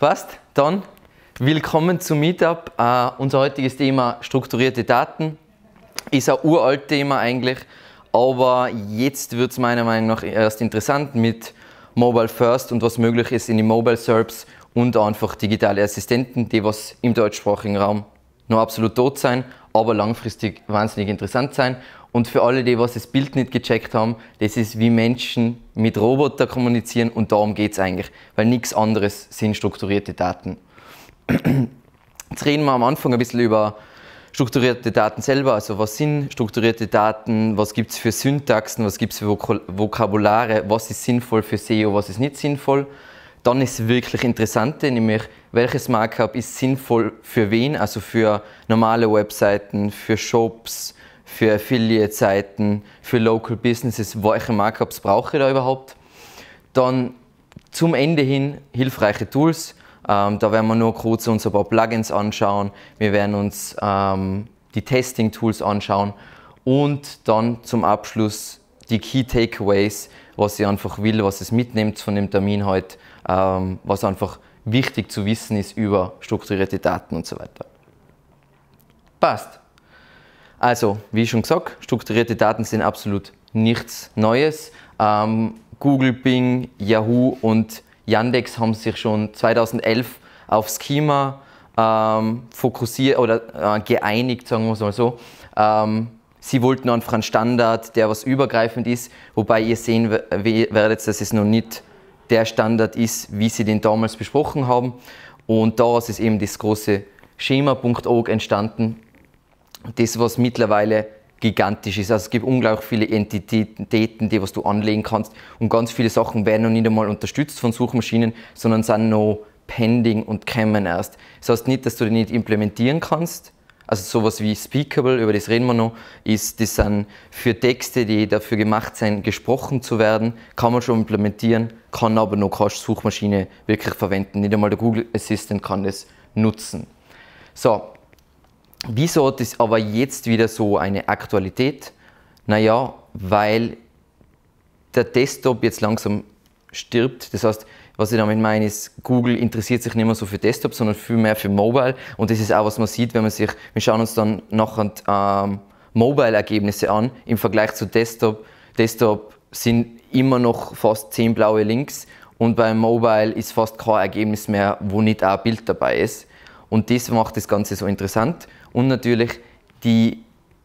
Passt? Dann willkommen zum Meetup. Uh, unser heutiges Thema strukturierte Daten ist ein uralt Thema eigentlich, aber jetzt wird es meiner Meinung nach erst interessant mit Mobile First und was möglich ist in den Mobile Serbs und einfach digitale Assistenten, die was im deutschsprachigen Raum noch absolut tot sein, aber langfristig wahnsinnig interessant sein und für alle, die was das Bild nicht gecheckt haben, das ist, wie Menschen mit Robotern kommunizieren und darum geht es eigentlich, weil nichts anderes sind strukturierte Daten. Jetzt reden wir am Anfang ein bisschen über strukturierte Daten selber, also was sind strukturierte Daten, was gibt es für Syntaxen, was gibt es für Vokabulare, was ist sinnvoll für SEO, was ist nicht sinnvoll. Dann ist wirklich interessant, nämlich welches Markup ist sinnvoll für wen, also für normale Webseiten, für Shops, für Affiliate-Seiten, für Local Businesses, welche Markups brauche ich da überhaupt. Dann zum Ende hin hilfreiche Tools. Ähm, da werden wir nur kurz uns ein paar Plugins anschauen. Wir werden uns ähm, die Testing-Tools anschauen und dann zum Abschluss die Key Takeaways, was ich einfach will, was es mitnimmt von dem Termin heute, halt, ähm, was einfach wichtig zu wissen ist über strukturierte Daten und so weiter. Passt. Also, wie schon gesagt, strukturierte Daten sind absolut nichts Neues. Ähm, Google, Bing, Yahoo und Yandex haben sich schon 2011 auf Schema ähm, fokussiert oder äh, geeinigt, sagen wir es mal so. Ähm, sie wollten einfach einen Standard, der was übergreifend ist, wobei ihr sehen werdet, dass es noch nicht der Standard ist, wie sie den damals besprochen haben. Und daraus ist eben das große Schema.org entstanden, das, was mittlerweile gigantisch ist. Also es gibt unglaublich viele Entitäten, die was du anlegen kannst und ganz viele Sachen werden noch nicht einmal unterstützt von Suchmaschinen, sondern sind noch pending und kämen erst. Das heißt nicht, dass du die nicht implementieren kannst. Also sowas wie Speakable, über das reden wir noch, ist, das sind für Texte, die dafür gemacht sind, gesprochen zu werden, kann man schon implementieren, kann aber noch keine Suchmaschine wirklich verwenden. Nicht einmal der Google Assistant kann das nutzen. So, Wieso hat es aber jetzt wieder so eine Aktualität? Naja, weil der Desktop jetzt langsam stirbt. Das heißt, was ich damit meine, ist, Google interessiert sich nicht mehr so für Desktop, sondern viel mehr für Mobile. Und das ist auch, was man sieht, wenn man sich, wir schauen uns dann nachher ähm, Mobile-Ergebnisse an im Vergleich zu Desktop. Desktop sind immer noch fast 10 blaue Links und beim Mobile ist fast kein Ergebnis mehr, wo nicht auch ein Bild dabei ist. Und das macht das Ganze so interessant und natürlich die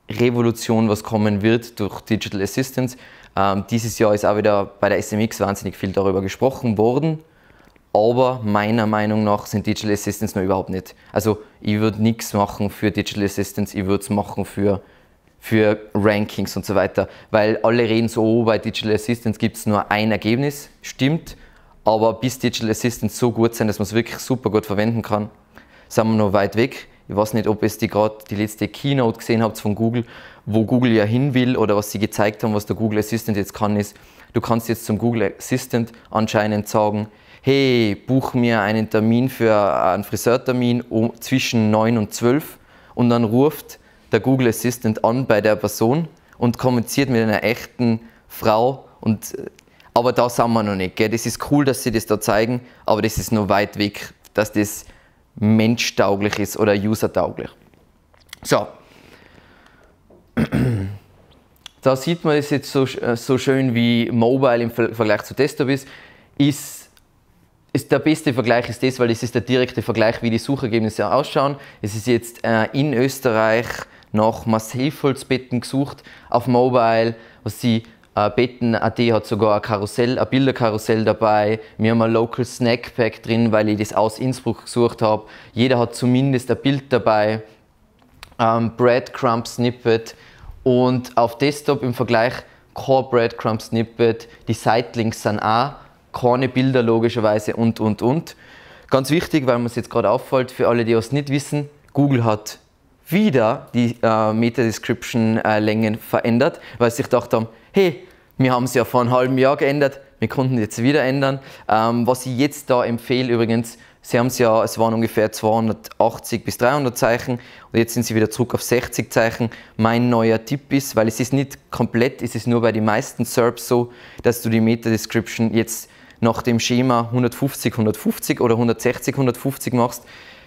Revolution, was kommen wird durch Digital Assistance. Ähm, dieses Jahr ist auch wieder bei der SMX wahnsinnig viel darüber gesprochen worden, aber meiner Meinung nach sind Digital Assistants noch überhaupt nicht. Also ich würde nichts machen für Digital Assistants, ich würde es machen für, für Rankings und so weiter, weil alle reden so, oh, bei Digital Assistants gibt es nur ein Ergebnis, stimmt, aber bis Digital Assistants so gut sind, dass man es wirklich super gut verwenden kann, sind wir noch weit weg. Ich weiß nicht, ob ihr die gerade die letzte Keynote gesehen habt von Google, wo Google ja hin will oder was sie gezeigt haben, was der Google Assistant jetzt kann, ist, du kannst jetzt zum Google Assistant anscheinend sagen, hey, buch mir einen Termin für äh, einen Friseurtermin zwischen 9 und 12 und dann ruft der Google Assistant an bei der Person und kommuniziert mit einer echten Frau und äh, aber da sind wir noch nicht. Gell? Das ist cool, dass sie das da zeigen, aber das ist noch weit weg, dass das menschtauglich ist oder usertauglich. So. Da sieht man es jetzt so, äh, so schön wie Mobile im Vergleich zu Desktop ist. ist. Ist der beste Vergleich ist das, weil es ist der direkte Vergleich, wie die Suchergebnisse ausschauen. Es ist jetzt äh, in Österreich nach Massivholzbetten gesucht auf Mobile, was sie äh, Betten.at äh, hat sogar ein Karussell, ein Bilderkarussell dabei. Wir haben ein Local Snack Pack drin, weil ich das aus Innsbruck gesucht habe. Jeder hat zumindest ein Bild dabei. Ähm, Breadcrumb Snippet und auf Desktop im Vergleich Core Breadcrumb Snippet. Die Sitelinks sind auch keine Bilder logischerweise und und und. Ganz wichtig, weil man es jetzt gerade auffällt, für alle, die es nicht wissen, Google hat wieder die äh, Meta-Description-Längen äh, verändert, weil sie sich gedacht haben, hey, wir haben es ja vor einem halben Jahr geändert, wir konnten es jetzt wieder ändern. Ähm, was ich jetzt da empfehle übrigens, Sie haben es ja, es waren ungefähr 280 bis 300 Zeichen und jetzt sind Sie wieder zurück auf 60 Zeichen. Mein neuer Tipp ist, weil es ist nicht komplett, es ist nur bei den meisten SERPs so, dass du die Meta-Description jetzt nach dem Schema 150, 150 oder 160, 150 machst.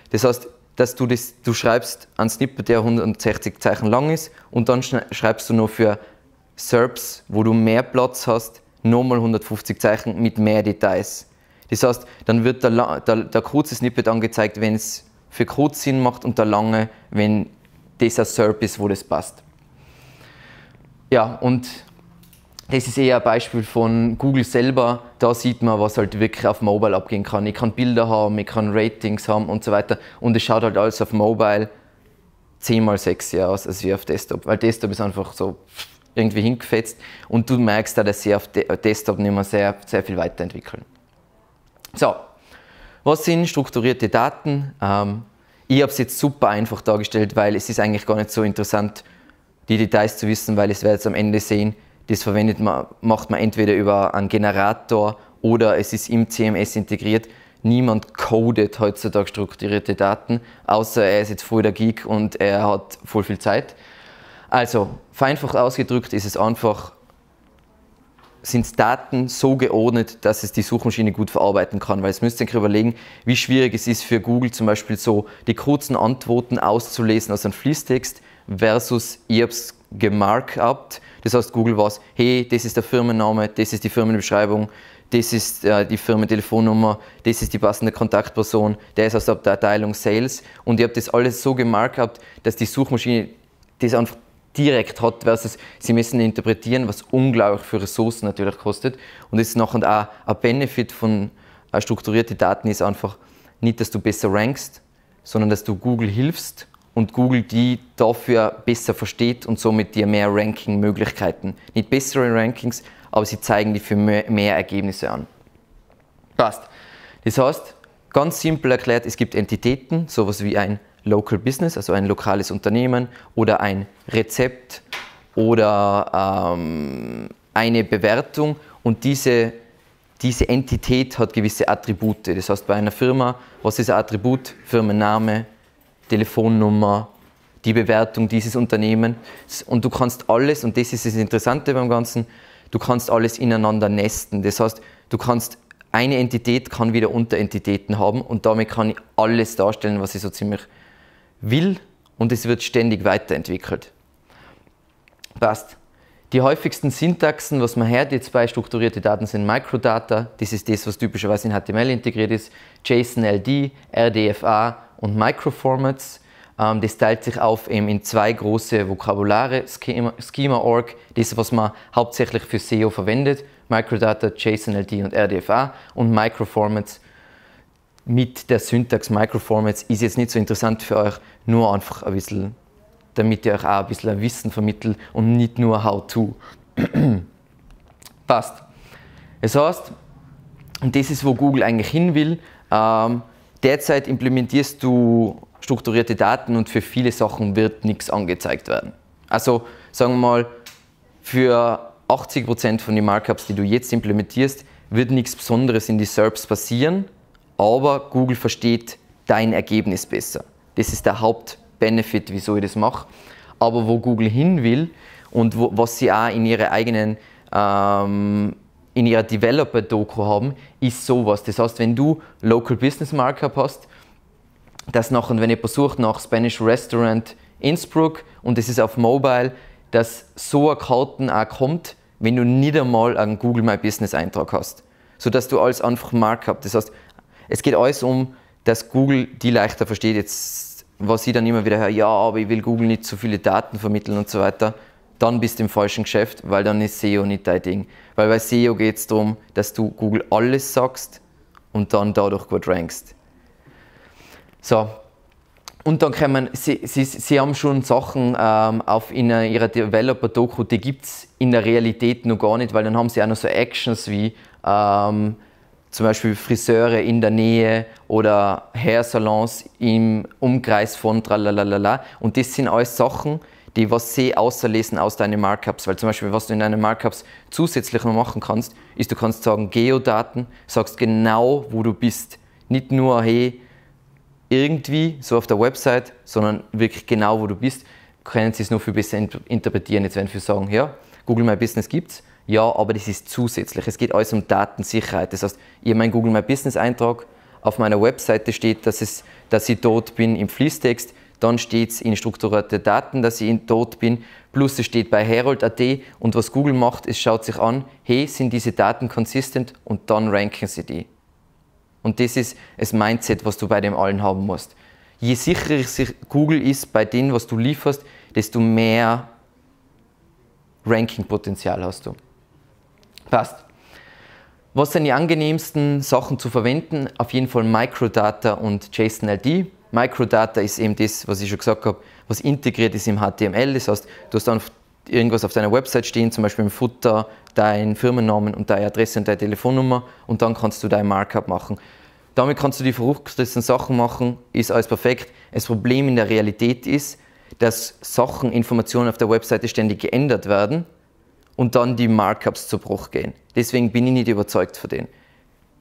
Das heißt, dass du das, du schreibst einen Snippet, der 160 Zeichen lang ist und dann schreibst du nur für SERPs, wo du mehr Platz hast, nochmal 150 Zeichen mit mehr Details. Das heißt, dann wird der, der, der kurze Snippet angezeigt, wenn es für kurz Sinn macht und der lange, wenn das ein SERP ist, wo das passt. Ja, und das ist eher ein Beispiel von Google selber. Da sieht man, was halt wirklich auf Mobile abgehen kann. Ich kann Bilder haben, ich kann Ratings haben und so weiter. Und es schaut halt alles auf Mobile 10 mal sexier aus als wie auf Desktop. Weil Desktop ist einfach so irgendwie hingefetzt und du merkst da, dass sie auf De Desktop nicht mehr sehr, sehr viel weiterentwickeln. So, was sind strukturierte Daten? Ähm, ich habe es jetzt super einfach dargestellt, weil es ist eigentlich gar nicht so interessant, die Details zu wissen, weil es werdet am Ende sehen, das verwendet man, macht man entweder über einen Generator oder es ist im CMS integriert. Niemand codet heutzutage strukturierte Daten, außer er ist jetzt voll der Geek und er hat voll viel Zeit. Also, vereinfacht ausgedrückt ist es einfach, sind Daten so geordnet, dass es die Suchmaschine gut verarbeiten kann. Weil es müsst ihr euch überlegen, wie schwierig es ist für Google zum Beispiel so die kurzen Antworten auszulesen aus einem Fließtext versus ihr habt es gemarkupt. Das heißt, Google weiß, hey, das ist der Firmenname, das ist die Firmenbeschreibung, das ist äh, die Firmentelefonnummer, das ist die passende Kontaktperson, der ist aus der Abteilung Sales. Und ihr habt das alles so gemarkupt, dass die Suchmaschine das einfach direkt hat, versus sie müssen interpretieren, was unglaublich für Ressourcen natürlich kostet. Und das ist nachher auch ein Benefit von äh, strukturierten Daten ist einfach nicht, dass du besser rankst, sondern dass du Google hilfst und Google die dafür besser versteht und somit dir mehr Ranking-Möglichkeiten. Nicht bessere Rankings, aber sie zeigen dir für mehr, mehr Ergebnisse an. Passt. Das heißt, ganz simpel erklärt, es gibt Entitäten, sowas wie ein Local Business, also ein lokales Unternehmen oder ein Rezept oder ähm, eine Bewertung und diese, diese Entität hat gewisse Attribute. Das heißt, bei einer Firma, was ist ein Attribut? Firmenname, Telefonnummer, die Bewertung dieses Unternehmens und du kannst alles, und das ist das Interessante beim Ganzen, du kannst alles ineinander nesten. Das heißt, du kannst eine Entität kann wieder Unterentitäten haben und damit kann ich alles darstellen, was ich so ziemlich will und es wird ständig weiterentwickelt. Passt. Die häufigsten Syntaxen, was man hört jetzt bei strukturierte Daten, sind Microdata. Das ist das, was typischerweise in HTML integriert ist. JSON-LD, RDFA und Microformats. Ähm, das teilt sich auf in zwei große Vokabulare, Schema.org, das, was man hauptsächlich für SEO verwendet, Microdata, JSON-LD und RDFA und Microformats, mit der Syntax Microformats ist jetzt nicht so interessant für euch, nur einfach ein bisschen, damit ihr euch auch ein bisschen Wissen vermittelt und nicht nur How-to. Passt. Das heißt, und das ist, wo Google eigentlich hin will, ähm, derzeit implementierst du strukturierte Daten und für viele Sachen wird nichts angezeigt werden. Also sagen wir mal, für 80% von den Markups, die du jetzt implementierst, wird nichts Besonderes in die SERPs passieren, aber Google versteht dein Ergebnis besser. Das ist der Hauptbenefit, wieso ich das mache. Aber wo Google hin will und wo, was sie auch in ihrer eigenen ähm, in ihrer Developer-Doku haben, ist sowas. Das heißt, wenn du Local Business Markup hast, dass nachher, wenn ich versucht nach Spanish Restaurant Innsbruck und das ist auf Mobile, dass so ein Karten auch kommt, wenn du nicht einmal einen Google My Business Eintrag hast, sodass du alles einfach Markup, das heißt es geht alles um, dass Google die leichter versteht. Jetzt, was sie dann immer wieder höre, ja, aber ich will Google nicht zu viele Daten vermitteln und so weiter. Dann bist du im falschen Geschäft, weil dann ist SEO nicht dein Ding. Weil bei SEO geht es darum, dass du Google alles sagst und dann dadurch gut rankst. So. Und dann kommen, sie, sie, sie haben schon Sachen ähm, auf in ihrer Developer-Doku, die gibt es in der Realität noch gar nicht, weil dann haben sie auch noch so Actions wie ähm, zum Beispiel Friseure in der Nähe oder Hairsalons im Umkreis von tralalala. Und das sind alles Sachen, die was sie außerlesen aus deinen Markups. Weil zum Beispiel, was du in deinen Markups zusätzlich noch machen kannst, ist, du kannst sagen Geodaten, sagst genau, wo du bist. Nicht nur, hey, irgendwie so auf der Website, sondern wirklich genau, wo du bist, können sie es nur viel besser interpretieren. Jetzt werden viele sagen, ja, Google My Business gibt's, ja, aber das ist zusätzlich. Es geht alles um Datensicherheit. Das heißt, ihr habe meinen Google My Business Eintrag, auf meiner Webseite steht, dass, es, dass ich dort bin im Fließtext, dann steht es in strukturierte Daten, dass ich dort bin, plus es steht bei Herald.at und was Google macht, es schaut sich an, hey, sind diese Daten consistent und dann ranken sie die. Und das ist das Mindset, was du bei dem allen haben musst. Je sicherer sich Google ist bei dem, was du lieferst, desto mehr Ranking-Potenzial hast du. Passt. Was sind die angenehmsten Sachen zu verwenden? Auf jeden Fall Microdata und JSON-ID. Microdata ist eben das, was ich schon gesagt habe, was integriert ist im HTML. Das heißt, du hast dann irgendwas auf deiner Website stehen, zum Beispiel im Footer, deinen Firmennamen und deine Adresse und deine Telefonnummer und dann kannst du dein Markup machen. Damit kannst du die verrücktesten Sachen machen, ist alles perfekt. Das Problem in der Realität ist, dass Sachen, Informationen auf der Webseite ständig geändert werden und dann die Markups zu Bruch gehen. Deswegen bin ich nicht überzeugt von denen.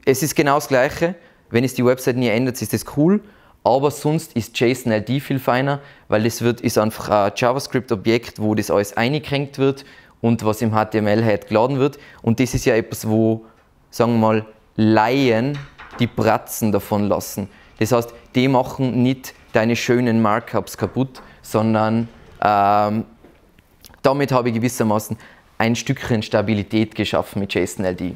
Es ist genau das Gleiche. Wenn es die Website nie ändert, ist das cool. Aber sonst ist JSON-LD viel feiner, weil das ist einfach ein JavaScript-Objekt, wo das alles eingekränkt wird und was im HTML head halt geladen wird. Und das ist ja etwas, wo, sagen wir mal, Laien die Bratzen davon lassen. Das heißt, die machen nicht deine schönen Markups kaputt, sondern ähm, damit habe ich gewissermaßen ein Stückchen Stabilität geschaffen mit JSON-LD.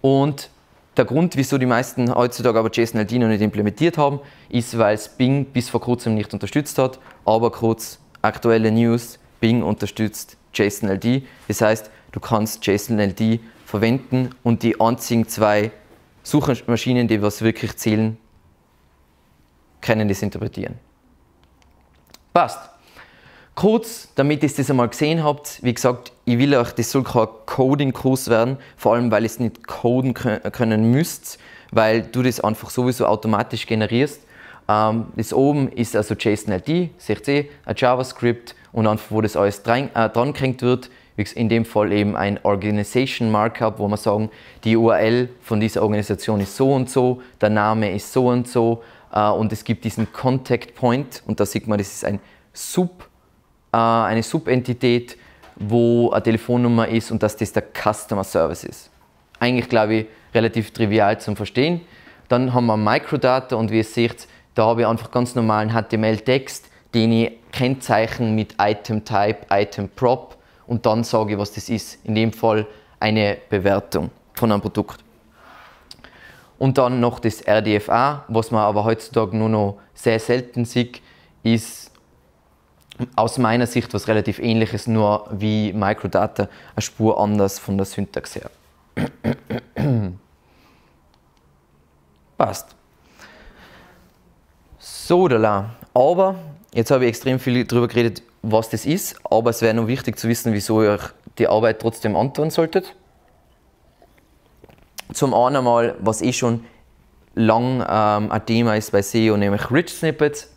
Und der Grund, wieso die meisten heutzutage aber JSON-LD noch nicht implementiert haben, ist, weil es Bing bis vor kurzem nicht unterstützt hat. Aber kurz, aktuelle News, Bing unterstützt JSON-LD. Das heißt, du kannst JSON-LD verwenden und die einzigen zwei Suchmaschinen, die was wirklich zählen, können das interpretieren. Passt. Kurz, damit ihr das einmal gesehen habt, wie gesagt, ich will euch, das soll kein Coding-Kurs werden, vor allem weil ihr es nicht coden können müsst, weil du das einfach sowieso automatisch generierst. Ähm, das oben ist also JSON-ID, seht ihr, ein JavaScript und einfach, wo das alles dran, äh, dran wird, in dem Fall eben ein Organization Markup, wo wir sagen, die URL von dieser Organisation ist so und so, der Name ist so und so äh, und es gibt diesen Contact Point und da sieht man, das ist ein Sub äh, eine Subentität, wo eine Telefonnummer ist und dass das der Customer Service ist. Eigentlich glaube ich relativ trivial zum Verstehen. Dann haben wir Microdata und wie ihr seht, da habe ich einfach ganz normalen HTML-Text, den ich kennzeichne mit Item Type, Item Prop und dann sage ich, was das ist. In dem Fall eine Bewertung von einem Produkt. Und dann noch das RDFA, was man aber heutzutage nur noch sehr selten sieht, ist aus meiner Sicht was relativ ähnliches, nur wie Microdata eine Spur anders von der Syntax her. Passt. So, da Aber, jetzt habe ich extrem viel darüber geredet, was das ist, aber es wäre noch wichtig zu wissen, wieso ihr euch die Arbeit trotzdem antun solltet. Zum einen mal, was eh schon lang ähm, ein Thema ist bei SEO, nämlich Rich Snippets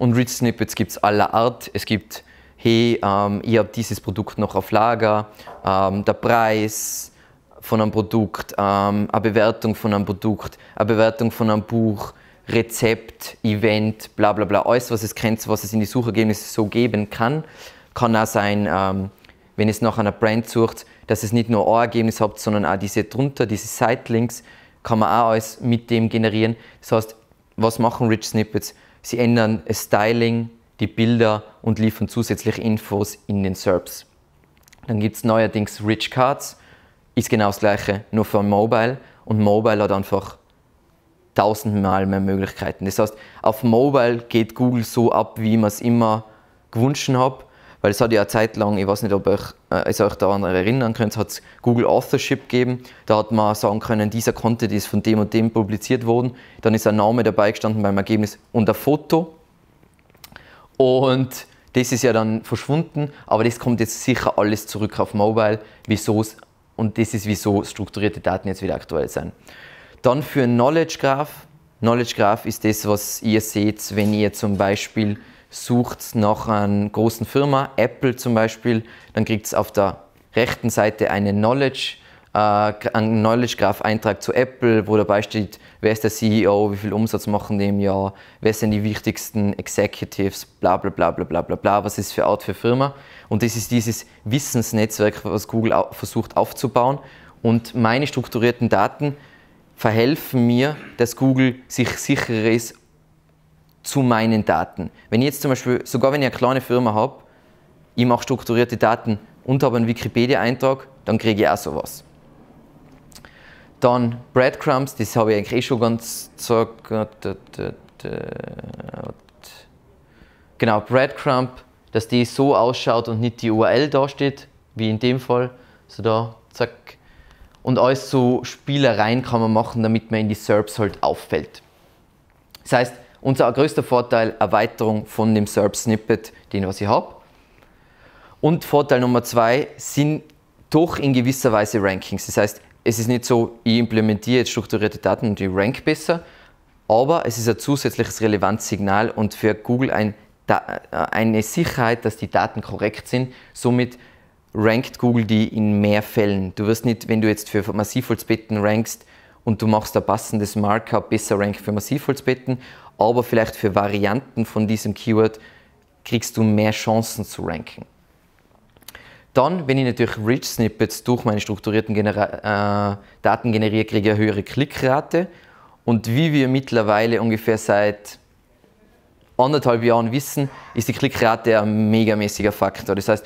und Rich Snippets gibt es aller Art. Es gibt, hey, ähm, ich habe dieses Produkt noch auf Lager, ähm, der Preis von einem Produkt, ähm, eine Bewertung von einem Produkt, eine Bewertung von einem Buch, Rezept, Event, bla bla bla. Alles, was es kennt, was es in die Suchergebnisse so geben kann, kann auch sein, ähm, wenn es nach einer Brand sucht, dass es nicht nur ein Ergebnis habt, sondern auch diese drunter, diese Sitelinks, kann man auch alles mit dem generieren. Das heißt, was machen Rich Snippets? Sie ändern das Styling, die Bilder und liefern zusätzliche Infos in den SERPs. Dann gibt es neuerdings Rich Cards, ist genau das gleiche, nur für Mobile. Und Mobile hat einfach tausendmal mehr Möglichkeiten. Das heißt, auf Mobile geht Google so ab, wie man es immer gewünscht hat. Weil es hat ja eine Zeit lang, ich weiß nicht, ob euch, äh, euch daran erinnern könnt, es hat Google Authorship gegeben. Da hat man sagen können, dieser Content ist von dem und dem publiziert worden. Dann ist ein Name dabei gestanden beim Ergebnis und ein Foto. Und das ist ja dann verschwunden, aber das kommt jetzt sicher alles zurück auf Mobile, wieso und das ist, wieso strukturierte Daten jetzt wieder aktuell sind. Dann für Knowledge Graph. Knowledge Graph ist das, was ihr seht, wenn ihr zum Beispiel sucht nach einer großen Firma, Apple zum Beispiel, dann kriegt es auf der rechten Seite eine Knowledge, äh, einen Knowledge Graph Eintrag zu Apple, wo dabei steht, wer ist der CEO, wie viel Umsatz machen die im Jahr, wer sind die wichtigsten Executives, bla bla bla bla bla bla bla, was ist für Art für Firma. Und das ist dieses Wissensnetzwerk, was Google versucht aufzubauen. Und meine strukturierten Daten verhelfen mir, dass Google sich sicherer ist zu meinen Daten. Wenn ich jetzt zum Beispiel, sogar wenn ich eine kleine Firma habe, ich mache strukturierte Daten und habe einen Wikipedia-Eintrag, dann kriege ich auch sowas. Dann Breadcrumbs, das habe ich eigentlich eh schon ganz gesagt. Äh, genau, Breadcrumb, dass die so ausschaut und nicht die URL dasteht, wie in dem Fall. So da, zack. Und alles so Spielereien kann man machen, damit man in die SERPs halt auffällt. Das heißt, unser größter Vorteil, Erweiterung von dem SERP-Snippet, den was ich habe. Und Vorteil Nummer zwei sind doch in gewisser Weise Rankings. Das heißt, es ist nicht so, ich implementiere jetzt strukturierte Daten und ich rank besser, aber es ist ein zusätzliches Relevanzsignal und für Google ein, äh, eine Sicherheit, dass die Daten korrekt sind. Somit rankt Google die in mehr Fällen. Du wirst nicht, wenn du jetzt für Massivholzbetten rankst und du machst ein passendes Markup, besser ranken für Massivholzbetten aber vielleicht für Varianten von diesem Keyword kriegst du mehr Chancen zu ranken. Dann, wenn ich natürlich Rich Snippets durch meine strukturierten Genera äh, Daten generiere, kriege ich eine höhere Klickrate. Und wie wir mittlerweile ungefähr seit anderthalb Jahren wissen, ist die Klickrate ein megamäßiger Faktor. Das heißt,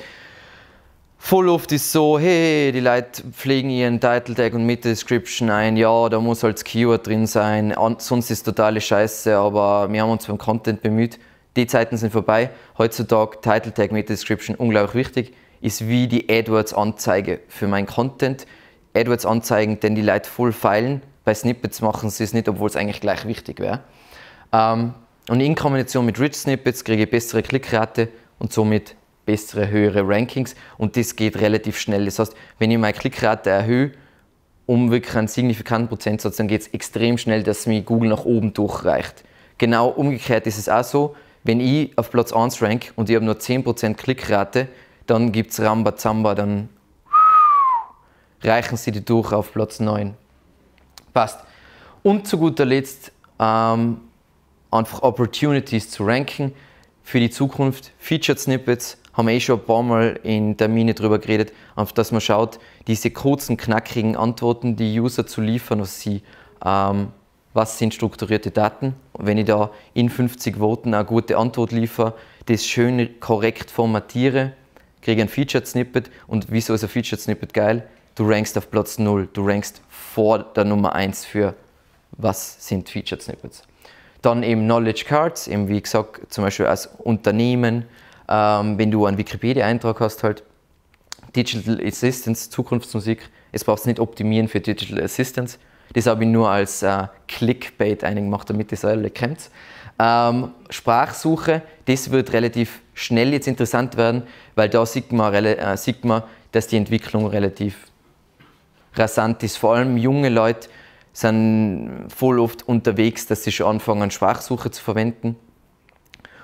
voll oft ist so, hey, die Leute pflegen ihren Title Tag und Meta Description ein, ja, da muss halt das Keyword drin sein, sonst ist totale Scheiße, aber wir haben uns beim Content bemüht. Die Zeiten sind vorbei. Heutzutage Title Tag, Meta Description unglaublich wichtig, ist wie die AdWords Anzeige für meinen Content. AdWords Anzeigen, denn die Leute voll feilen. Bei Snippets machen sie es nicht, obwohl es eigentlich gleich wichtig wäre. Ähm, und in Kombination mit Rich Snippets kriege ich bessere Klickrate und somit bessere, höhere Rankings und das geht relativ schnell. Das heißt, wenn ich meine Klickrate erhöhe, um wirklich einen signifikanten Prozentsatz, dann geht es extrem schnell, dass mir Google nach oben durchreicht. Genau umgekehrt ist es auch so, wenn ich auf Platz 1 rank und ich habe nur 10% Klickrate, dann gibt es Rambazamba, dann reichen sie die durch auf Platz 9. Passt. Und zu guter Letzt ähm, einfach Opportunities zu ranken für die Zukunft, Featured Snippets, haben wir eh schon ein paar Mal in Termine darüber geredet, auf dass man schaut, diese kurzen, knackigen Antworten, die User zu liefern, was sie, ähm, was sind strukturierte Daten. Und wenn ich da in 50 Worten eine gute Antwort liefere, das schön korrekt formatiere, kriege ein Featured-Snippet und wieso ist ein Featured-Snippet geil? Du rankst auf Platz 0, du rankst vor der Nummer 1 für was sind Featured-Snippets. Dann eben Knowledge Cards, eben wie gesagt, zum Beispiel als Unternehmen, ähm, wenn du einen Wikipedia-Eintrag hast, halt Digital Assistance, Zukunftsmusik, es brauchst nicht optimieren für Digital Assistance. Das habe ich nur als äh, Clickbait eingemacht, damit das alle kennt. Ähm, Sprachsuche, das wird relativ schnell jetzt interessant werden, weil da sieht man, äh, sieht man dass die Entwicklung relativ rasant ist. Vor allem junge Leute sind voll oft unterwegs, dass sie schon anfangen, Sprachsuche zu verwenden.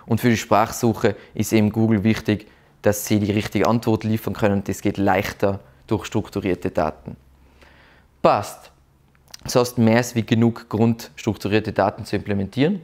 Und für die Sprachsuche ist eben Google wichtig, dass sie die richtige Antwort liefern können und das geht leichter durch strukturierte Daten. Passt. Das heißt, mehr ist wie genug Grund, strukturierte Daten zu implementieren.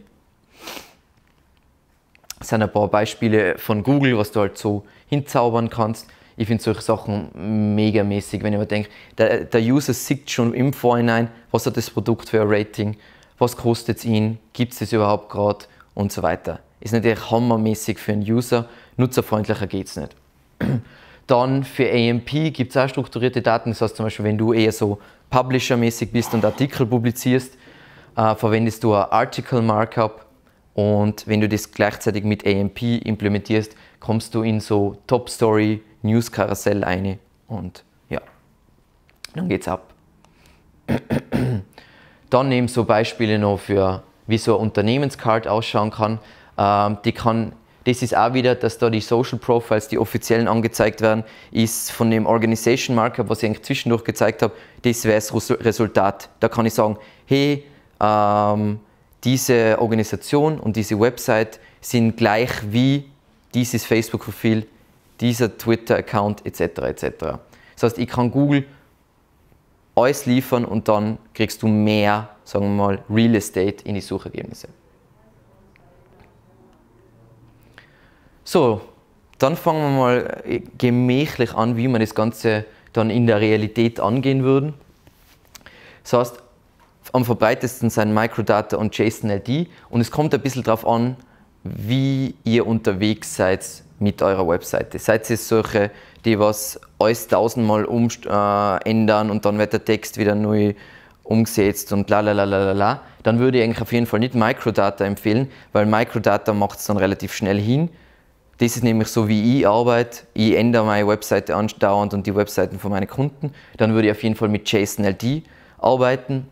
Das sind ein paar Beispiele von Google, was du halt so hinzaubern kannst. Ich finde solche Sachen megamäßig, wenn ich mir denke, der, der User sieht schon im Vorhinein, was hat das Produkt für ein Rating, was kostet es ihn, gibt es das überhaupt gerade und so weiter ist natürlich hammermäßig für einen User. Nutzerfreundlicher geht es nicht. Dann für AMP gibt es auch strukturierte Daten. Das heißt zum Beispiel, wenn du eher so Publisher-mäßig bist und Artikel publizierst, äh, verwendest du ein Article Markup. Und wenn du das gleichzeitig mit AMP implementierst, kommst du in so Top Story News Karussell ein. Und ja, dann geht's ab. Dann nehmen so Beispiele noch für, wie so eine Unternehmenscard ausschauen kann. Ähm, die kann das ist auch wieder, dass da die Social Profiles, die offiziellen angezeigt werden, ist von dem Organization Marker, was ich eigentlich zwischendurch gezeigt habe, das wäre das Resultat. Da kann ich sagen, hey, ähm, diese Organisation und diese Website sind gleich wie dieses Facebook-Profil, dieser Twitter-Account etc. etc. Das heißt, ich kann Google alles liefern und dann kriegst du mehr, sagen wir mal, Real Estate in die Suchergebnisse. So, dann fangen wir mal äh, gemächlich an, wie wir das Ganze dann in der Realität angehen würden. Das heißt, am verbreitesten sind Microdata und JSON-ID und es kommt ein bisschen darauf an, wie ihr unterwegs seid mit eurer Webseite. Seid ihr solche, die was alles tausendmal um, äh, ändern und dann wird der Text wieder neu umgesetzt und la la la la la, dann würde ich eigentlich auf jeden Fall nicht Microdata empfehlen, weil Microdata macht es dann relativ schnell hin das ist nämlich so, wie ich arbeite. Ich ändere meine Webseite andauernd und die Webseiten von meinen Kunden. Dann würde ich auf jeden Fall mit JSON-LD arbeiten.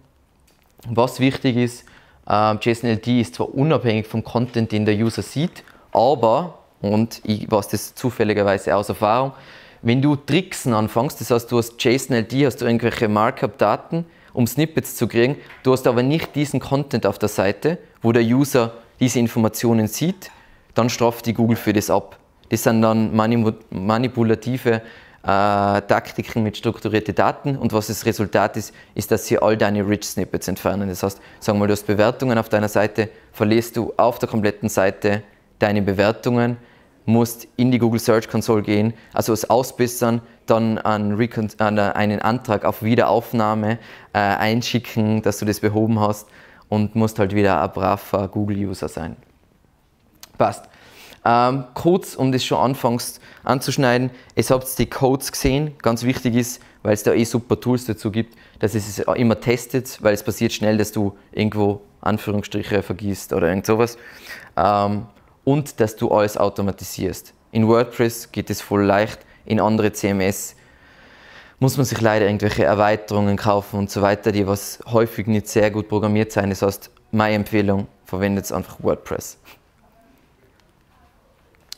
Was wichtig ist, äh, JSON-LD ist zwar unabhängig vom Content, den der User sieht, aber, und ich weiß das zufälligerweise aus Erfahrung, wenn du Tricksen anfängst, das heißt, du hast JSON-LD, hast du irgendwelche Markup-Daten, um Snippets zu kriegen, du hast aber nicht diesen Content auf der Seite, wo der User diese Informationen sieht, dann straft die Google für das ab. Das sind dann manipulative äh, Taktiken mit strukturierten Daten und was das Resultat ist, ist, dass sie all deine Rich Snippets entfernen. Das heißt, sagen wir mal, du hast Bewertungen auf deiner Seite, verlierst du auf der kompletten Seite deine Bewertungen, musst in die Google Search Console gehen, also es ausbessern, dann äh, einen, Antrag auf Wiederaufnahme äh, einschicken, dass du das behoben hast und musst halt wieder ein braver Google-User sein. Passt. Ähm, kurz, um das schon anfangs anzuschneiden, es habt die Codes gesehen. Ganz wichtig ist, weil es da eh super Tools dazu gibt, dass es immer testet, weil es passiert schnell, dass du irgendwo Anführungsstriche vergisst oder irgend sowas. Ähm, und dass du alles automatisierst. In WordPress geht es voll leicht, in andere CMS muss man sich leider irgendwelche Erweiterungen kaufen und so weiter, die was häufig nicht sehr gut programmiert sein. Das heißt, meine Empfehlung, verwendet einfach WordPress.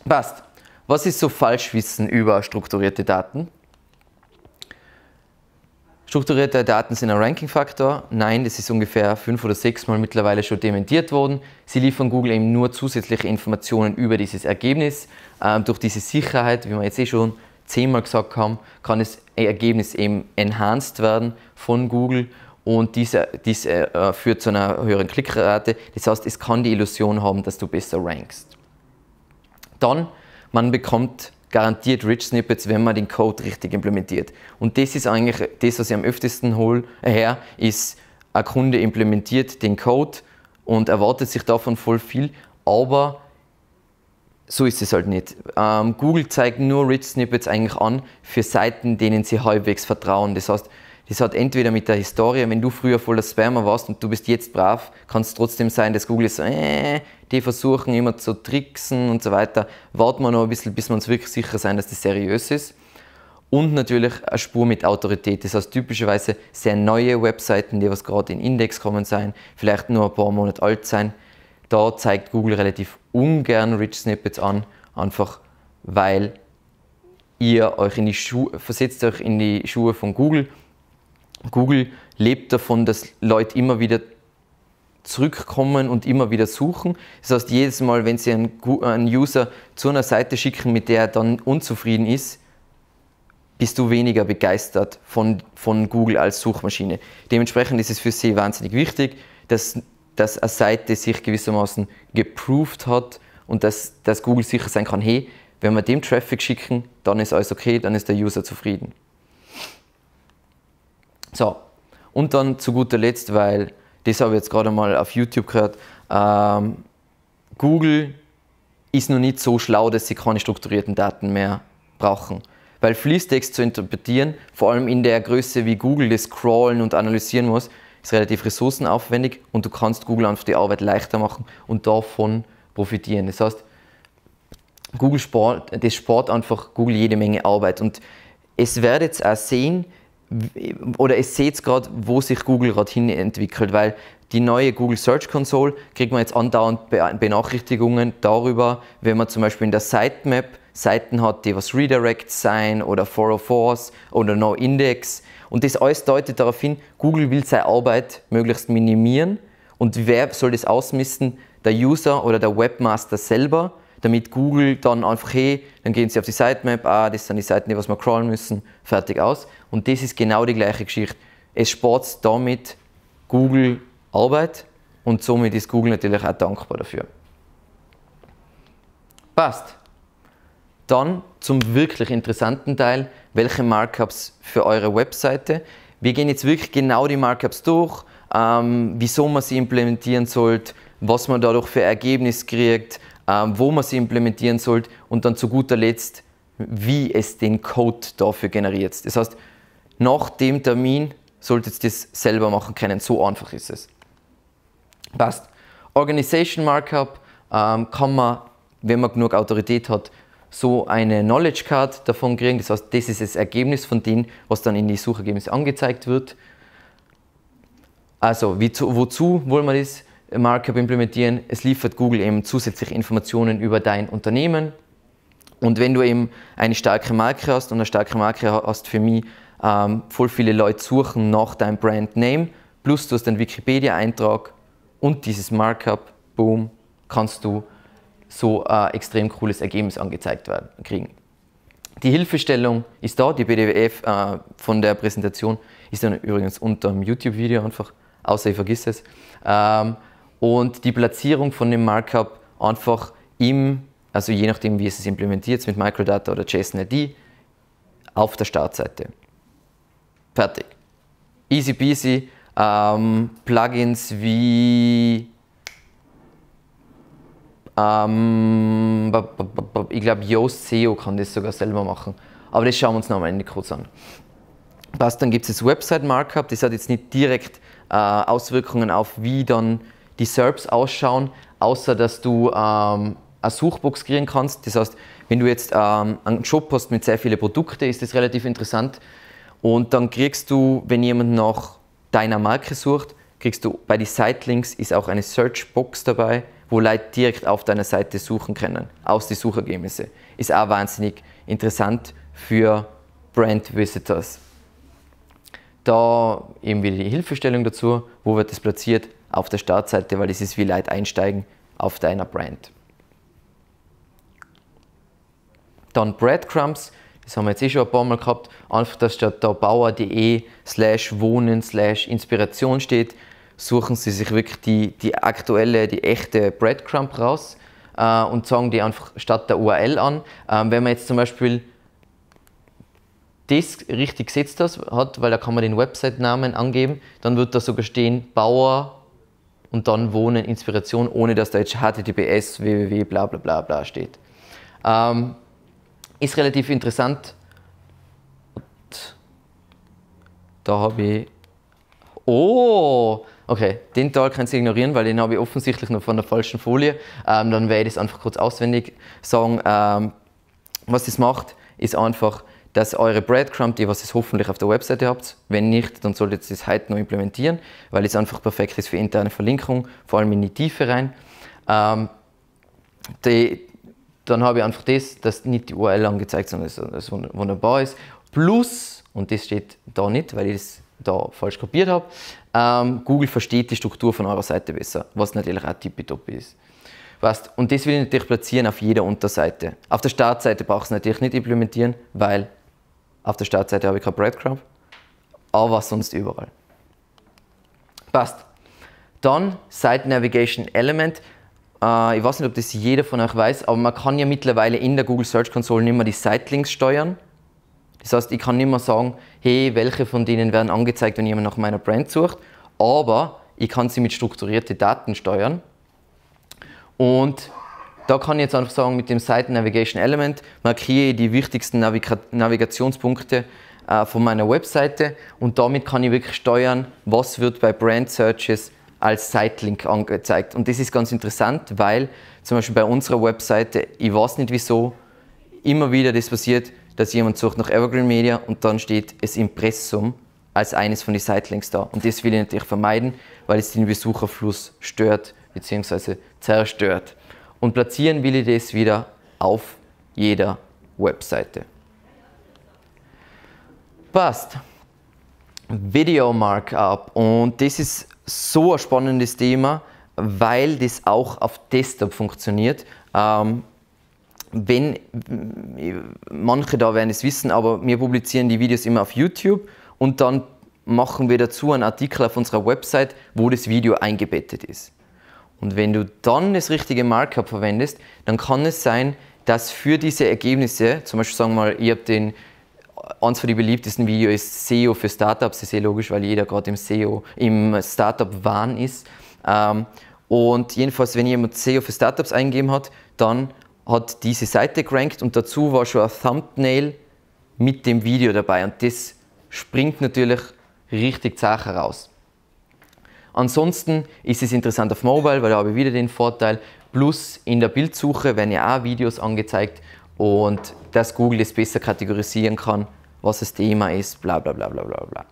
Passt. Was ist so Falschwissen über strukturierte Daten? Strukturierte Daten sind ein Ranking-Faktor. Nein, das ist ungefähr fünf oder sechs Mal mittlerweile schon dementiert worden. Sie liefern Google eben nur zusätzliche Informationen über dieses Ergebnis. Ähm, durch diese Sicherheit, wie wir jetzt eh schon zehnmal gesagt haben, kann das Ergebnis eben enhanced werden von Google und dies, dies äh, äh, führt zu einer höheren Klickrate. Das heißt, es kann die Illusion haben, dass du besser rankst dann man bekommt garantiert Rich Snippets, wenn man den Code richtig implementiert. Und das ist eigentlich das, was ich am öftesten hol, äh, her, ist, ein Kunde implementiert den Code und erwartet sich davon voll viel, aber so ist es halt nicht. Ähm, Google zeigt nur Rich Snippets eigentlich an für Seiten, denen sie halbwegs vertrauen. Das heißt, das hat entweder mit der Historie, wenn du früher voller Sperma warst und du bist jetzt brav, kann es trotzdem sein, dass Google so, äh, die versuchen immer zu tricksen und so weiter. Warten wir noch ein bisschen, bis wir uns wirklich sicher sein, dass das seriös ist. Und natürlich eine Spur mit Autorität. Das heißt typischerweise sehr neue Webseiten, die was gerade in Index kommen sein, vielleicht nur ein paar Monate alt sein. Da zeigt Google relativ ungern Rich Snippets an, einfach weil ihr euch in die Schuhe, versetzt euch in die Schuhe von Google Google lebt davon, dass Leute immer wieder zurückkommen und immer wieder suchen. Das heißt, jedes Mal, wenn sie einen User zu einer Seite schicken, mit der er dann unzufrieden ist, bist du weniger begeistert von, von Google als Suchmaschine. Dementsprechend ist es für sie wahnsinnig wichtig, dass, dass eine Seite sich gewissermaßen geproved hat und dass, dass Google sicher sein kann, hey, wenn wir dem Traffic schicken, dann ist alles okay, dann ist der User zufrieden. So, und dann zu guter Letzt, weil das habe ich jetzt gerade mal auf YouTube gehört, ähm, Google ist noch nicht so schlau, dass sie keine strukturierten Daten mehr brauchen. Weil Fließtext zu interpretieren, vor allem in der Größe, wie Google das scrollen und analysieren muss, ist relativ ressourcenaufwendig und du kannst Google einfach die Arbeit leichter machen und davon profitieren. Das heißt, Google spart, das spart einfach Google jede Menge Arbeit. Und es werdet jetzt auch sehen, oder ihr seht gerade, wo sich Google gerade hin entwickelt, weil die neue Google Search Console kriegt man jetzt andauernd Benachrichtigungen darüber, wenn man zum Beispiel in der Sitemap Seiten hat, die was Redirects sein oder 404s oder No Index. Und das alles deutet darauf hin, Google will seine Arbeit möglichst minimieren. Und wer soll das ausmisten? Der User oder der Webmaster selber damit Google dann einfach, hey, dann gehen sie auf die Sitemap, ah, das sind die Seiten, die wir crawlen müssen, fertig aus. Und das ist genau die gleiche Geschichte. Es spart damit Google Arbeit und somit ist Google natürlich auch dankbar dafür. Passt. Dann zum wirklich interessanten Teil, welche Markups für eure Webseite. Wir gehen jetzt wirklich genau die Markups durch, ähm, wieso man sie implementieren sollte, was man dadurch für Ergebnis kriegt, ähm, wo man sie implementieren sollte und dann zu guter Letzt, wie es den Code dafür generiert. Das heißt, nach dem Termin solltet ihr das selber machen können. So einfach ist es. Passt. Organization Markup ähm, kann man, wenn man genug Autorität hat, so eine Knowledge Card davon kriegen. Das heißt, das ist das Ergebnis von dem, was dann in die Suchergebnisse angezeigt wird. Also, wie, wozu wollen wir das? Markup implementieren. Es liefert Google eben zusätzliche Informationen über dein Unternehmen. Und wenn du eben eine starke Marke hast und eine starke Marke hast für mich, ähm, voll viele Leute suchen nach deinem Brand Name, plus du hast einen Wikipedia-Eintrag und dieses Markup, boom, kannst du so ein äh, extrem cooles Ergebnis angezeigt werden, kriegen. Die Hilfestellung ist da, die PDF äh, von der Präsentation ist dann übrigens unter dem YouTube-Video einfach, außer ich vergiss es. Ähm, und die Platzierung von dem Markup einfach im, also je nachdem wie es ist implementiert, mit Microdata oder JSON-ID, auf der Startseite. Fertig. Easy peasy. Ähm, Plugins wie ähm, ich glaube Yoast SEO kann das sogar selber machen. Aber das schauen wir uns noch am Ende kurz an. Passt, dann gibt es das Website Markup, das hat jetzt nicht direkt äh, Auswirkungen auf wie dann die SERPs ausschauen, außer dass du ähm, eine Suchbox kreieren kannst. Das heißt, wenn du jetzt ähm, einen Shop hast mit sehr vielen Produkten, ist das relativ interessant. Und dann kriegst du, wenn jemand nach deiner Marke sucht, kriegst du bei den Sitelinks ist auch eine Searchbox dabei, wo Leute direkt auf deiner Seite suchen können, aus den Suchergebnissen. Ist auch wahnsinnig interessant für Brand Visitors. Da eben wieder die Hilfestellung dazu, wo wird das platziert, auf der Startseite, weil es ist wie Leute einsteigen auf deiner Brand. Dann Breadcrumbs, das haben wir jetzt eh schon ein paar Mal gehabt, einfach, dass statt da bauer.de slash wohnen slash Inspiration steht, suchen sie sich wirklich die, die aktuelle, die echte Breadcrumb raus äh, und sagen die einfach statt der URL an. Ähm, wenn man jetzt zum Beispiel das richtig gesetzt hat, weil da kann man den Website-Namen angeben, dann wird da sogar stehen bauer.de und dann wohnen Inspiration, ohne dass da jetzt HTTPS, www, bla bla bla bla steht. Ähm, ist relativ interessant. da habe ich. Oh! Okay, den Teil kannst du ignorieren, weil den habe ich offensichtlich noch von der falschen Folie. Ähm, dann werde ich das einfach kurz auswendig sagen. Ähm, was das macht, ist einfach, dass eure Breadcrumb, die was ihr hoffentlich auf der Webseite habt, wenn nicht, dann solltet ihr es heute noch implementieren, weil es einfach perfekt ist für interne Verlinkung, vor allem in die Tiefe rein. Ähm, die, dann habe ich einfach das, dass nicht die URL angezeigt, sondern dass es wunderbar ist. Plus, und das steht da nicht, weil ich das da falsch kopiert habe, ähm, Google versteht die Struktur von eurer Seite besser, was natürlich auch tippitoppi ist. Weißt, und das will ich natürlich platzieren auf jeder Unterseite. Auf der Startseite brauchst es natürlich nicht implementieren, weil auf der Startseite habe ich kein Breadcrumb, aber sonst überall. Passt. Dann Site Navigation Element. Äh, ich weiß nicht, ob das jeder von euch weiß, aber man kann ja mittlerweile in der Google Search Console nicht mehr die Sitelinks steuern. Das heißt, ich kann nicht mehr sagen, hey, welche von denen werden angezeigt, wenn jemand nach meiner Brand sucht, aber ich kann sie mit strukturierten Daten steuern. Und da kann ich jetzt einfach sagen, mit dem Site Navigation Element markiere ich die wichtigsten Naviga Navigationspunkte äh, von meiner Webseite und damit kann ich wirklich steuern, was wird bei Brand Searches als Site-Link angezeigt. Und das ist ganz interessant, weil zum Beispiel bei unserer Webseite, ich weiß nicht wieso, immer wieder das passiert, dass jemand sucht nach Evergreen Media und dann steht es Impressum als eines von den Sitelinks da. Und das will ich natürlich vermeiden, weil es den Besucherfluss stört bzw. zerstört und platzieren will ich das wieder auf jeder Webseite. Passt. Video Markup und das ist so ein spannendes Thema, weil das auch auf Desktop funktioniert. Ähm, wenn manche da werden es wissen, aber wir publizieren die Videos immer auf YouTube und dann machen wir dazu einen Artikel auf unserer Website, wo das Video eingebettet ist. Und wenn du dann das richtige Markup verwendest, dann kann es sein, dass für diese Ergebnisse, zum Beispiel sagen wir mal, ihr habt den, äh, eins von den beliebtesten Videos ist SEO für Startups, das ist eh logisch, weil jeder gerade im SEO, im Startup-Wahn ist. Ähm, und jedenfalls, wenn jemand SEO für Startups eingeben hat, dann hat diese Seite gerankt und dazu war schon ein Thumbnail mit dem Video dabei und das springt natürlich richtig Sache raus. Ansonsten ist es interessant auf Mobile, weil da habe ich wieder den Vorteil, plus in der Bildsuche werden ja auch Videos angezeigt und dass Google es das besser kategorisieren kann, was das Thema ist, bla bla bla bla bla bla.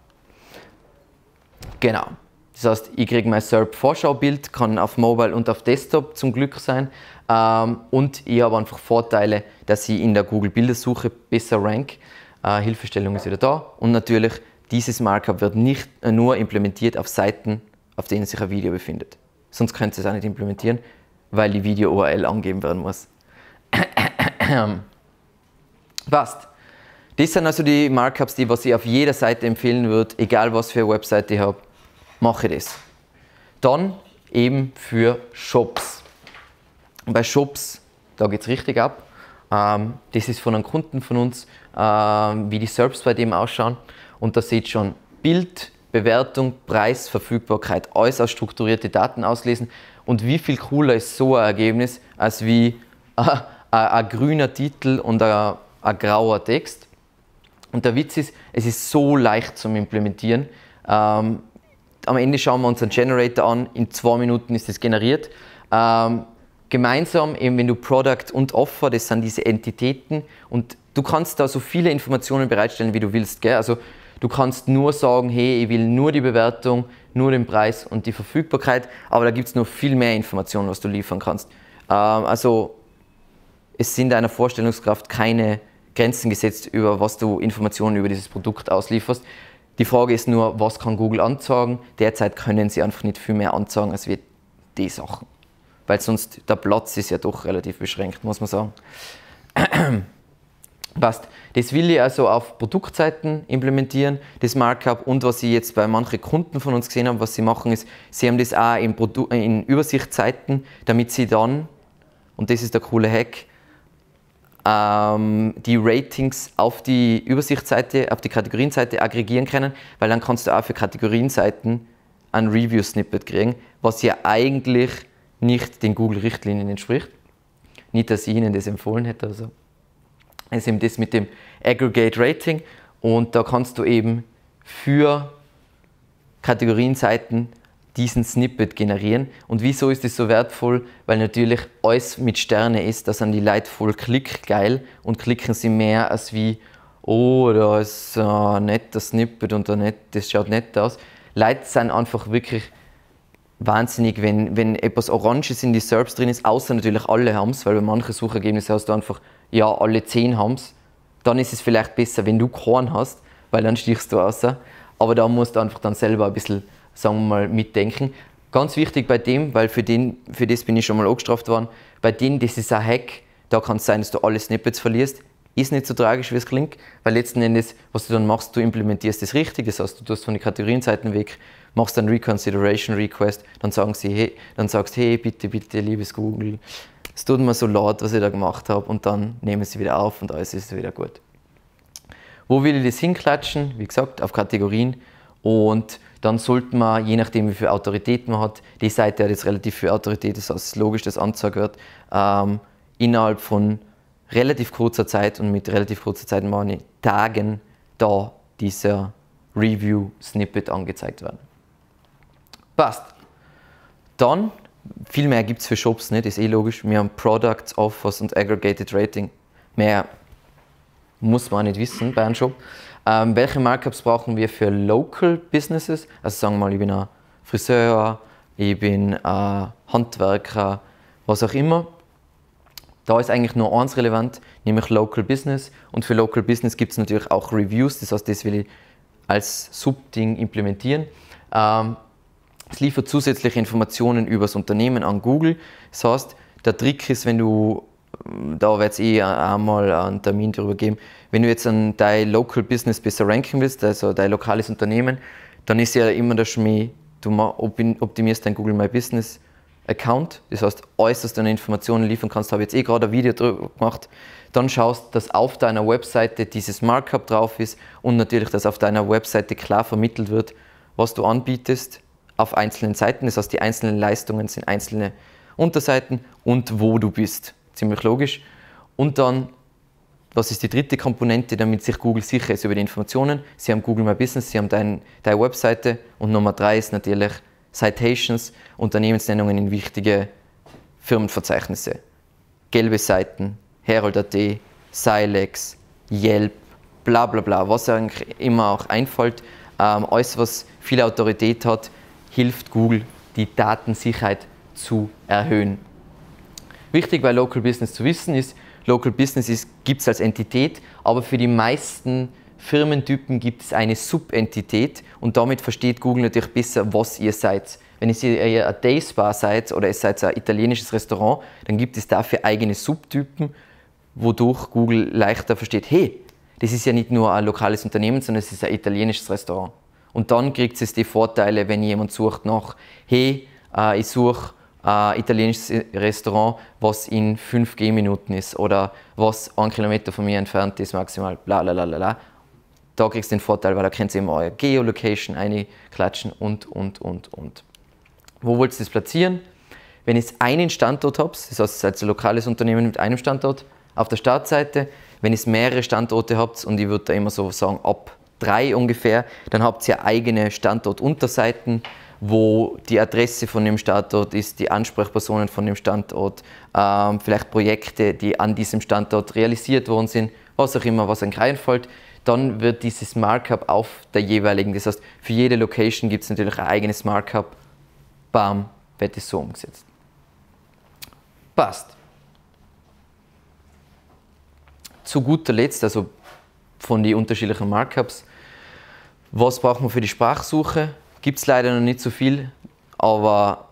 Genau. Das heißt, ich kriege mein SERP-Vorschaubild, kann auf Mobile und auf Desktop zum Glück sein. Ähm, und ich habe einfach Vorteile, dass ich in der Google-Bildersuche besser rank. Äh, Hilfestellung ist wieder da. Und natürlich, dieses Markup wird nicht nur implementiert auf Seiten auf denen sich ein Video befindet. Sonst könnt ihr es auch nicht implementieren, weil die Video-URL angegeben werden muss. Passt. Das sind also die Markups, die was ich auf jeder Seite empfehlen würde, egal was für eine Webseite ich habe, mache ich das. Dann eben für Shops. bei Shops, da geht es richtig ab. Ähm, das ist von einem Kunden von uns, ähm, wie die Serbs bei dem ausschauen. Und da seht ihr schon Bild, Bewertung, Preis, Verfügbarkeit, alles aus strukturierte Daten auslesen. Und wie viel cooler ist so ein Ergebnis, als wie ein grüner Titel und ein grauer Text. Und der Witz ist, es ist so leicht zum Implementieren. Ähm, am Ende schauen wir uns einen Generator an, in zwei Minuten ist es generiert. Ähm, gemeinsam, eben wenn du Product und Offer, das sind diese Entitäten und du kannst da so viele Informationen bereitstellen, wie du willst. Gell? Also Du kannst nur sagen, hey, ich will nur die Bewertung, nur den Preis und die Verfügbarkeit, aber da gibt es noch viel mehr Informationen, was du liefern kannst. Ähm, also es sind deiner Vorstellungskraft keine Grenzen gesetzt, über was du Informationen über dieses Produkt auslieferst. Die Frage ist nur, was kann Google anzeigen? Derzeit können sie einfach nicht viel mehr anzeigen als wir die Sachen. Weil sonst der Platz ist ja doch relativ beschränkt, muss man sagen. Passt. Das will ich also auf Produktseiten implementieren, das Markup. Und was ich jetzt bei manchen Kunden von uns gesehen habe, was sie machen, ist, sie haben das auch in, Produ in Übersichtsseiten, damit sie dann, und das ist der coole Hack, ähm, die Ratings auf die Übersichtsseite, auf die Kategorienseite aggregieren können, weil dann kannst du auch für Kategorienseiten ein Review-Snippet kriegen, was ja eigentlich nicht den Google-Richtlinien entspricht. Nicht, dass ich Ihnen das empfohlen hätte oder so. Also ist eben das mit dem Aggregate Rating und da kannst du eben für Kategorienseiten diesen Snippet generieren. Und wieso ist das so wertvoll? Weil natürlich alles mit Sterne ist, das an die Leute voll geil und klicken sie mehr als wie, oh, da ist ein netter Snippet und da nicht, das schaut nett aus. Leute sind einfach wirklich wahnsinnig, wenn, wenn etwas Oranges in die Serbs drin ist, außer natürlich alle haben es, weil bei manchen Suchergebnissen hast du einfach, ja, alle 10 haben es, dann ist es vielleicht besser, wenn du Korn hast, weil dann stichst du außer. Aber da musst du einfach dann selber ein bisschen, sagen wir mal, mitdenken. Ganz wichtig bei dem, weil für, den, für das bin ich schon mal angestraft worden, bei denen, das ist ein Hack, da kann es sein, dass du alle Snippets verlierst. Ist nicht so tragisch, wie es klingt, weil letzten Endes, was du dann machst, du implementierst das richtig, das heißt, du tust von den Kategorienseiten weg, machst einen Reconsideration Request, dann sagen sie, hey, dann sagst hey, bitte, bitte, liebes Google, es tut mir so laut, was ich da gemacht habe und dann nehmen sie wieder auf und alles ist wieder gut. Wo will ich das hinklatschen? Wie gesagt, auf Kategorien und dann sollte man, je nachdem wie viel Autorität man hat, die Seite hat jetzt relativ viel Autorität, das es ist logisch, dass angezeigt wird, ähm, innerhalb von relativ kurzer Zeit und mit relativ kurzer Zeit meine Tagen da dieser Review-Snippet angezeigt werden. Passt. Dann, viel mehr gibt es für Shops nicht, ist eh logisch. Wir haben Products, Offers und Aggregated Rating. Mehr muss man nicht wissen bei einem Shop. Ähm, welche Markups brauchen wir für Local Businesses? Also sagen wir mal, ich bin ein Friseur, ich bin ein Handwerker, was auch immer. Da ist eigentlich nur eins relevant, nämlich Local Business. Und für Local Business gibt es natürlich auch Reviews, das heißt, das will ich als Subding implementieren. Ähm, es liefert zusätzliche Informationen über das Unternehmen an Google. Das heißt, der Trick ist, wenn du, ähm, da wird es eh einmal einen Termin darüber geben, wenn du jetzt an dein Local Business besser ranken willst, also dein lokales Unternehmen, dann ist ja immer der Schmäh, du optimierst dein Google My Business Account, das heißt, alles, was du an Informationen liefern kannst, habe ich jetzt eh gerade ein Video darüber gemacht, dann schaust, dass auf deiner Webseite dieses Markup drauf ist und natürlich, dass auf deiner Webseite klar vermittelt wird, was du anbietest auf einzelnen Seiten. Das heißt, die einzelnen Leistungen sind einzelne Unterseiten und wo du bist. Ziemlich logisch. Und dann, was ist die dritte Komponente, damit sich Google sicher ist über die Informationen? Sie haben Google My Business, sie haben dein, deine Webseite und Nummer drei ist natürlich Citations, Unternehmensnennungen in wichtige Firmenverzeichnisse. Gelbe Seiten, Herald.at, Silex, Yelp, bla bla bla, was eigentlich immer auch einfällt. Ähm, alles, was viel Autorität hat, hilft Google, die Datensicherheit zu erhöhen. Wichtig bei Local Business zu wissen ist, Local Business gibt es als Entität, aber für die meisten Firmentypen gibt es eine Subentität und damit versteht Google natürlich besser, was ihr seid. Wenn ihr eher ein Day Spa seid oder ihr seid ein italienisches Restaurant, dann gibt es dafür eigene Subtypen, wodurch Google leichter versteht, hey, das ist ja nicht nur ein lokales Unternehmen, sondern es ist ein italienisches Restaurant. Und dann kriegt es die Vorteile, wenn jemand sucht nach, hey, äh, ich suche ein äh, italienisches Restaurant, was in 5 G-Minuten ist oder was einen Kilometer von mir entfernt ist, maximal bla bla bla bla. Da kriegst du den Vorteil, weil da kannst du immer eure Geolocation einklatschen und, und, und, und. Wo willst du das platzieren? Wenn es einen Standort habt, das heißt, ein lokales Unternehmen mit einem Standort auf der Startseite, wenn es mehrere Standorte habt und ich würde da immer so sagen, ab drei ungefähr, dann habt ihr eigene Standortunterseiten, wo die Adresse von dem Standort ist, die Ansprechpersonen von dem Standort, ähm, vielleicht Projekte, die an diesem Standort realisiert worden sind, was auch immer, was euch einfällt. Dann wird dieses Markup auf der jeweiligen, das heißt, für jede Location gibt es natürlich ein eigenes Markup. Bam, wird es so umgesetzt. Passt. Zu guter Letzt, also von den unterschiedlichen Markups. Was braucht man für die Sprachsuche? Gibt es leider noch nicht so viel, aber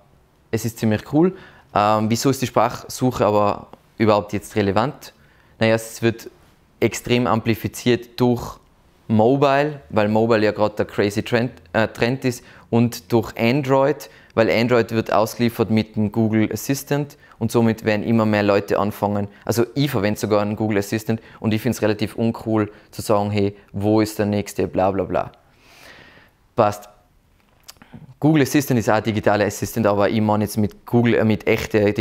es ist ziemlich cool. Ähm, wieso ist die Sprachsuche aber überhaupt jetzt relevant? Naja, es wird extrem amplifiziert durch Mobile, weil Mobile ja gerade der crazy Trend, äh, Trend ist, und durch Android, weil Android wird ausgeliefert mit dem Google Assistant und somit werden immer mehr Leute anfangen. Also ich verwende sogar einen Google Assistant und ich finde es relativ uncool zu sagen, hey, wo ist der nächste, bla bla bla. Passt. Google Assistant ist auch ein digitaler Assistant, aber ich meine jetzt mit Google, äh, mit echten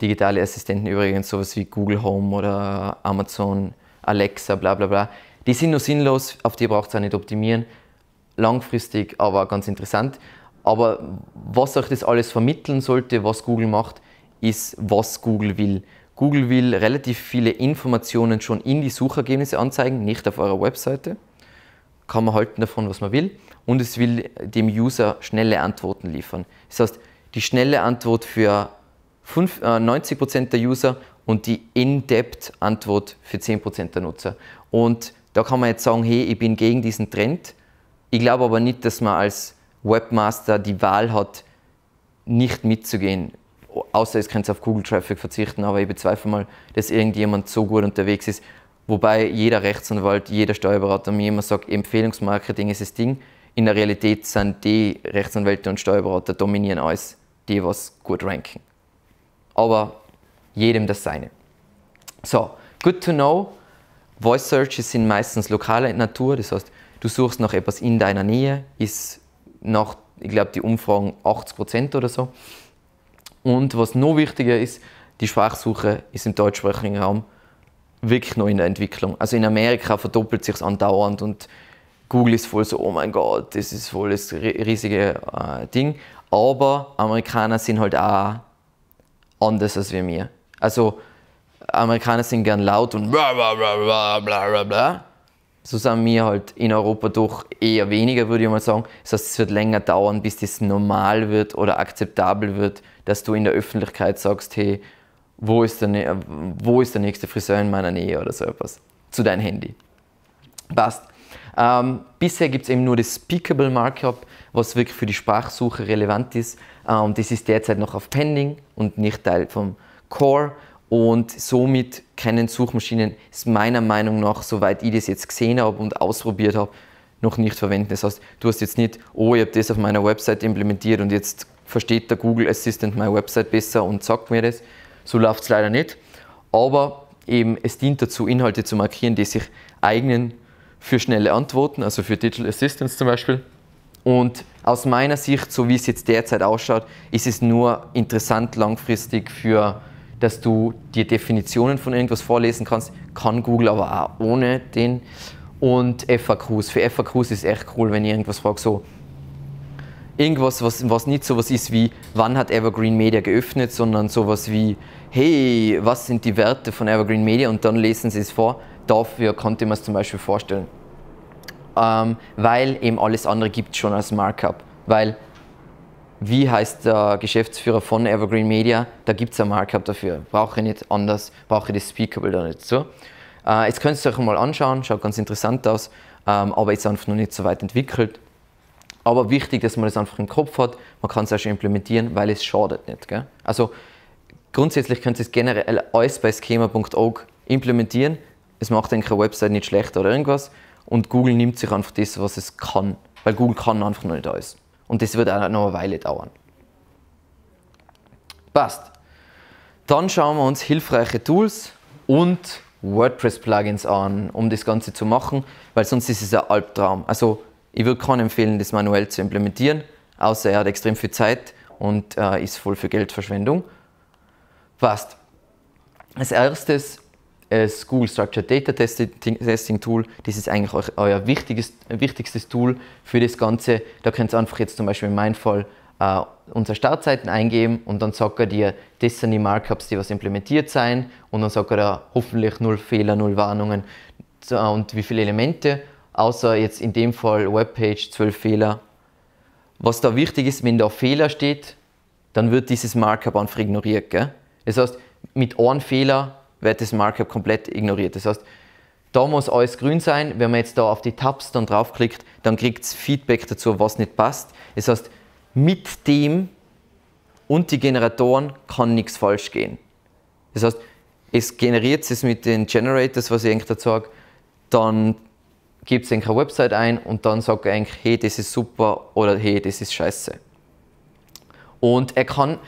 digitalen Assistenten übrigens, sowas wie Google Home oder Amazon, Alexa, bla bla bla. Die sind nur sinnlos, auf die braucht es auch nicht optimieren. Langfristig aber ganz interessant. Aber was euch das alles vermitteln sollte, was Google macht, ist, was Google will. Google will relativ viele Informationen schon in die Suchergebnisse anzeigen, nicht auf eurer Webseite. Kann man halten davon, was man will. Und es will dem User schnelle Antworten liefern. Das heißt, die schnelle Antwort für 90% äh, der User und die In-Depth-Antwort für 10% der Nutzer. Und da kann man jetzt sagen, hey, ich bin gegen diesen Trend. Ich glaube aber nicht, dass man als Webmaster die Wahl hat, nicht mitzugehen außer es könnt auf Google Traffic verzichten, aber ich bezweifle mal, dass irgendjemand so gut unterwegs ist. Wobei jeder Rechtsanwalt, jeder Steuerberater mir immer sagt, Empfehlungsmarketing ist das Ding. In der Realität sind die Rechtsanwälte und Steuerberater dominieren alles, die was gut ranken. Aber jedem das seine. So, good to know. Voice Searches sind meistens lokaler Natur, das heißt, du suchst nach etwas in deiner Nähe, ist nach, ich glaube, die Umfragen 80% oder so. Und was noch wichtiger ist, die Sprachsuche ist im deutschsprachigen Raum wirklich noch in der Entwicklung. Also in Amerika verdoppelt sich es andauernd und Google ist voll so, oh mein Gott, das ist voll das riesige äh, Ding. Aber Amerikaner sind halt auch anders als wir Also Amerikaner sind gern laut und bla bla bla bla bla bla. So sind wir halt in Europa doch eher weniger, würde ich mal sagen. Das heißt, es wird länger dauern, bis das normal wird oder akzeptabel wird, dass du in der Öffentlichkeit sagst, hey, wo ist der, wo ist der nächste Friseur in meiner Nähe oder so etwas. Zu deinem Handy. Passt. Ähm, bisher gibt es eben nur das Speakable Markup, was wirklich für die Sprachsuche relevant ist. Ähm, das ist derzeit noch auf Pending und nicht Teil vom Core und somit kennen Suchmaschinen ist meiner Meinung nach, soweit ich das jetzt gesehen habe und ausprobiert habe, noch nicht verwenden. Das heißt, du hast jetzt nicht, oh, ich habe das auf meiner Website implementiert und jetzt versteht der Google Assistant meine Website besser und sagt mir das. So läuft es leider nicht. Aber eben, es dient dazu, Inhalte zu markieren, die sich eignen für schnelle Antworten, also für Digital Assistance zum Beispiel. Und aus meiner Sicht, so wie es jetzt derzeit ausschaut, ist es nur interessant langfristig für dass du dir Definitionen von irgendwas vorlesen kannst. Kann Google aber auch ohne den. Und FAQs. Für FAQs ist echt cool, wenn ihr irgendwas fragt, so irgendwas, was, was nicht sowas ist wie, wann hat Evergreen Media geöffnet, sondern sowas wie, hey, was sind die Werte von Evergreen Media und dann lesen sie es vor. Dafür konnte man es zum Beispiel vorstellen. Ähm, weil eben alles andere gibt schon als Markup. Weil wie heißt der Geschäftsführer von Evergreen Media, da gibt es ein Markup dafür. Brauche ich nicht anders, brauche ich das Speakable da nicht so. Äh, jetzt könnt ihr es euch mal anschauen, schaut ganz interessant aus, ähm, aber ist einfach noch nicht so weit entwickelt. Aber wichtig, dass man das einfach im Kopf hat, man kann es auch schon implementieren, weil es schadet nicht. Gell? Also grundsätzlich könnt ihr es generell alles bei schema.org implementieren. Es macht eigentlich eine Website nicht schlechter oder irgendwas und Google nimmt sich einfach das, was es kann, weil Google kann einfach noch nicht alles. Und das wird auch noch eine Weile dauern. Passt. Dann schauen wir uns hilfreiche Tools und WordPress-Plugins an, um das Ganze zu machen, weil sonst ist es ein Albtraum. Also ich würde keinen empfehlen, das manuell zu implementieren, außer er hat extrem viel Zeit und äh, ist voll für Geldverschwendung. Passt. Als erstes äh, School Structured Data Testing, Testing, Tool. Das ist eigentlich euer wichtiges, wichtigstes Tool für das Ganze. Da könnt ihr einfach jetzt zum Beispiel in meinem Fall äh, unsere Startseiten eingeben und dann sagt er dir, das sind die Markups, die was implementiert sein und dann sagt er da hoffentlich null Fehler, null Warnungen äh, und wie viele Elemente, außer jetzt in dem Fall Webpage, zwölf Fehler. Was da wichtig ist, wenn da Fehler steht, dann wird dieses Markup einfach ignoriert. Gell? Das heißt, mit einem Fehler wird das Markup komplett ignoriert. Das heißt, da muss alles grün sein. Wenn man jetzt da auf die Tabs dann draufklickt, dann kriegt es Feedback dazu, was nicht passt. Das heißt, mit dem und die Generatoren kann nichts falsch gehen. Das heißt, es generiert es mit den Generators, was ich eigentlich dazu sage, dann gibt es eine Website ein und dann sagt er eigentlich, hey, das ist super oder hey, das ist scheiße. Und er kann,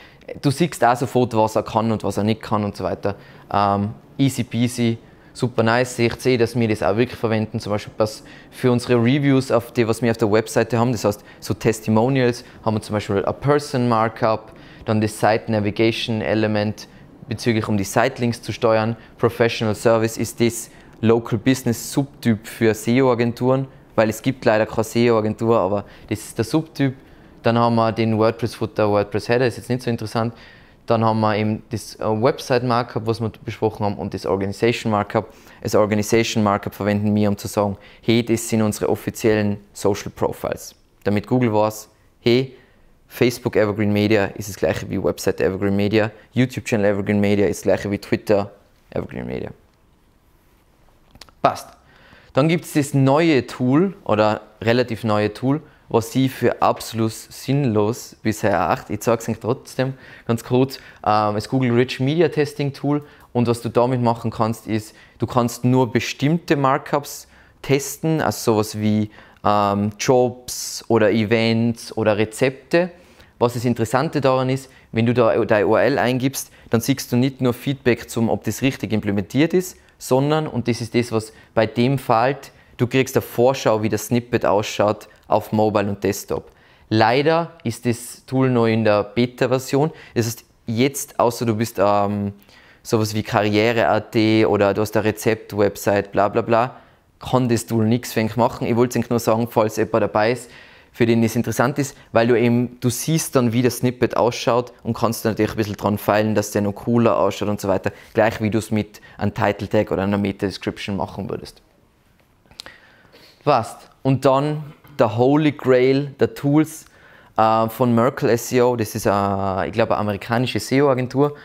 du siehst auch sofort, was er kann und was er nicht kann und so weiter. Ähm, easy peasy, super nice. Ich sehe, dass wir das auch wirklich verwenden, zum Beispiel was für unsere Reviews, auf die, was wir auf der Webseite haben. Das heißt, so Testimonials haben wir zum Beispiel ein Person Markup, dann das Site Navigation Element bezüglich um die Sitelinks zu steuern. Professional Service ist das Local Business Subtyp für SEO-Agenturen, weil es gibt leider keine SEO-Agentur, aber das ist der Subtyp. Dann haben wir den WordPress-Footer, WordPress-Header, ist jetzt nicht so interessant. Dann haben wir eben das äh, Website Markup, was wir besprochen haben, und das Organization Markup. Das Organization Markup verwenden wir, um zu sagen, hey, das sind unsere offiziellen Social Profiles. Damit Google weiß, hey, Facebook Evergreen Media ist das gleiche wie Website Evergreen Media, YouTube Channel Evergreen Media ist das gleiche wie Twitter Evergreen Media. Passt. Dann gibt es das neue Tool oder relativ neue Tool, was ich für absolut sinnlos bisher erachte. Ich zeige es euch trotzdem ganz kurz. Ähm, das Google Rich Media Testing Tool und was du damit machen kannst, ist, du kannst nur bestimmte Markups testen, also sowas wie ähm, Jobs oder Events oder Rezepte. Was das Interessante daran ist, wenn du da deine URL eingibst, dann siehst du nicht nur Feedback zum, ob das richtig implementiert ist, sondern, und das ist das, was bei dem fällt, du kriegst eine Vorschau, wie das Snippet ausschaut auf Mobile und Desktop. Leider ist das Tool noch in der Beta-Version. Das heißt, jetzt, außer du bist ähm, sowas wie Karriere.at oder du hast eine Rezept-Website, bla bla bla, kann das Tool nichts für machen. Ich wollte es nur sagen, falls jemand dabei ist, für den es interessant ist, weil du eben, du siehst dann, wie das Snippet ausschaut und kannst dann natürlich ein bisschen dran feilen, dass der noch cooler ausschaut und so weiter. Gleich wie du es mit einem Title Tag oder einer Meta Description machen würdest. Passt. Und dann der Holy Grail der Tools äh, von Merkle SEO. Das ist, eine, äh, ich glaube, eine amerikanische SEO-Agentur.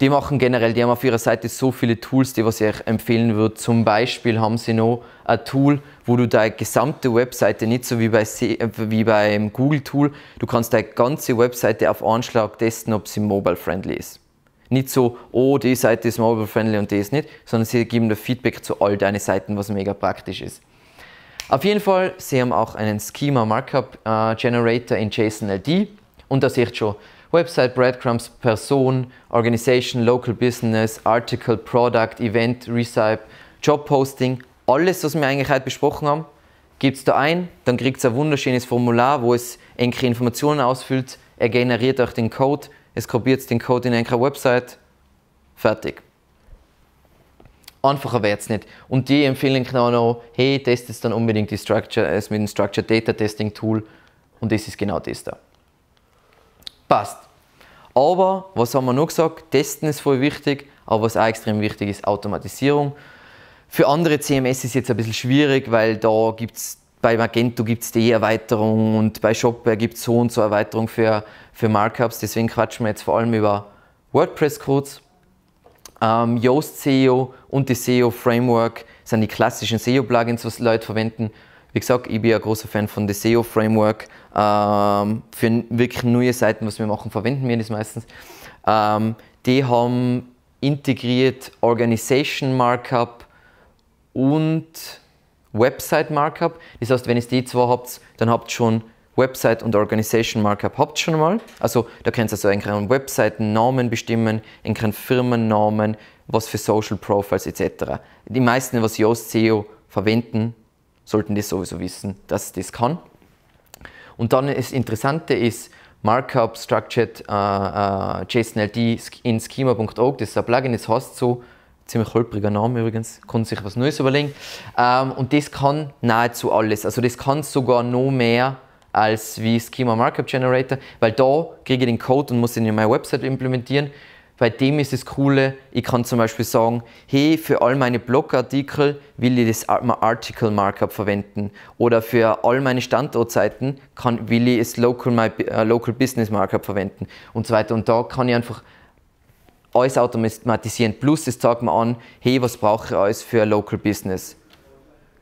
Die machen generell, die haben auf ihrer Seite so viele Tools, die was ich empfehlen würde. Zum Beispiel haben sie noch ein Tool, wo du deine gesamte Webseite, nicht so wie bei, äh, wie beim Google-Tool, du kannst deine ganze Webseite auf Anschlag testen, ob sie mobile-friendly ist. Nicht so, oh, die Seite ist mobile-friendly und die ist nicht, sondern sie geben dir Feedback zu all deinen Seiten, was mega praktisch ist. Auf jeden Fall, sie haben auch einen Schema Markup äh, Generator in JSON-LD und da seht ihr schon Website, Breadcrumbs, Person, Organization, Local Business, Article, Product, Event, Recipe, Job Posting, alles, was wir eigentlich heute besprochen haben, gibt es da ein, dann kriegt ihr ein wunderschönes Formular, wo es enkle Informationen ausfüllt, er generiert auch den Code, es kopiert den Code in enkle Website, fertig. Einfacher wird es nicht. Und die empfehlen genau noch, hey, testet dann unbedingt die Structure, es mit dem Structured Data Testing Tool und das ist genau das da. Passt. Aber, was haben wir noch gesagt? Testen ist voll wichtig, aber was auch extrem wichtig ist, Automatisierung. Für andere CMS ist jetzt ein bisschen schwierig, weil da gibt es bei Magento gibt es die Erweiterung und bei Shopware gibt es so und so Erweiterung für, für Markups. Deswegen quatschen wir jetzt vor allem über WordPress-Codes. Ähm, Yoast SEO und die SEO Framework sind die klassischen SEO-Plugins, was Leute verwenden. Wie gesagt, ich bin ein großer Fan von der SEO Framework. Ähm, für wirklich neue Seiten, was wir machen, verwenden wir das meistens. Ähm, die haben integriert Organization Markup und Website Markup. Das heißt, wenn ihr die zwei habt, dann habt ihr schon Website und Organization Markup habt schon mal. Also da könnt ihr also euren Webseitennamen bestimmen, einen Firmennamen, was für Social Profiles etc. Die meisten, was Yoast SEO verwenden, sollten das sowieso wissen, dass das kann. Und dann das Interessante ist Markup Structured äh, äh, JSON-LD in schema.org. Das ist ein Plugin, das heißt so, ziemlich holpriger Name übrigens, kann sich was Neues überlegen. Ähm, und das kann nahezu alles. Also das kann sogar noch mehr als wie Schema Markup Generator, weil da kriege ich den Code und muss ihn in meine Website implementieren. Bei dem ist das Coole, ich kann zum Beispiel sagen, hey, für all meine Blogartikel will ich das Article Markup verwenden oder für all meine Standortseiten kann, will ich das Local, my, uh, Local Business Markup verwenden und so weiter. Und da kann ich einfach alles automatisieren. Plus, es zeigt mir an, hey, was brauche ich alles für Local Business?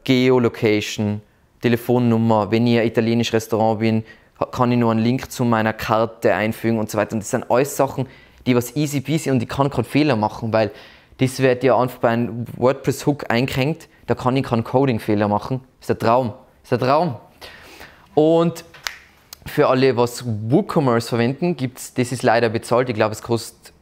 Geolocation, Telefonnummer, wenn ich ein italienisches Restaurant bin, kann ich nur einen Link zu meiner Karte einfügen und so weiter. Und das sind alles Sachen, die was easy peasy und ich kann keinen Fehler machen, weil das wird ja einfach bei einem WordPress-Hook eingehängt, da kann ich keinen Coding-Fehler machen. Ist der Traum. Ist ein Traum. Und für alle, was WooCommerce verwenden, gibt es, das ist leider bezahlt, ich glaube, es kostet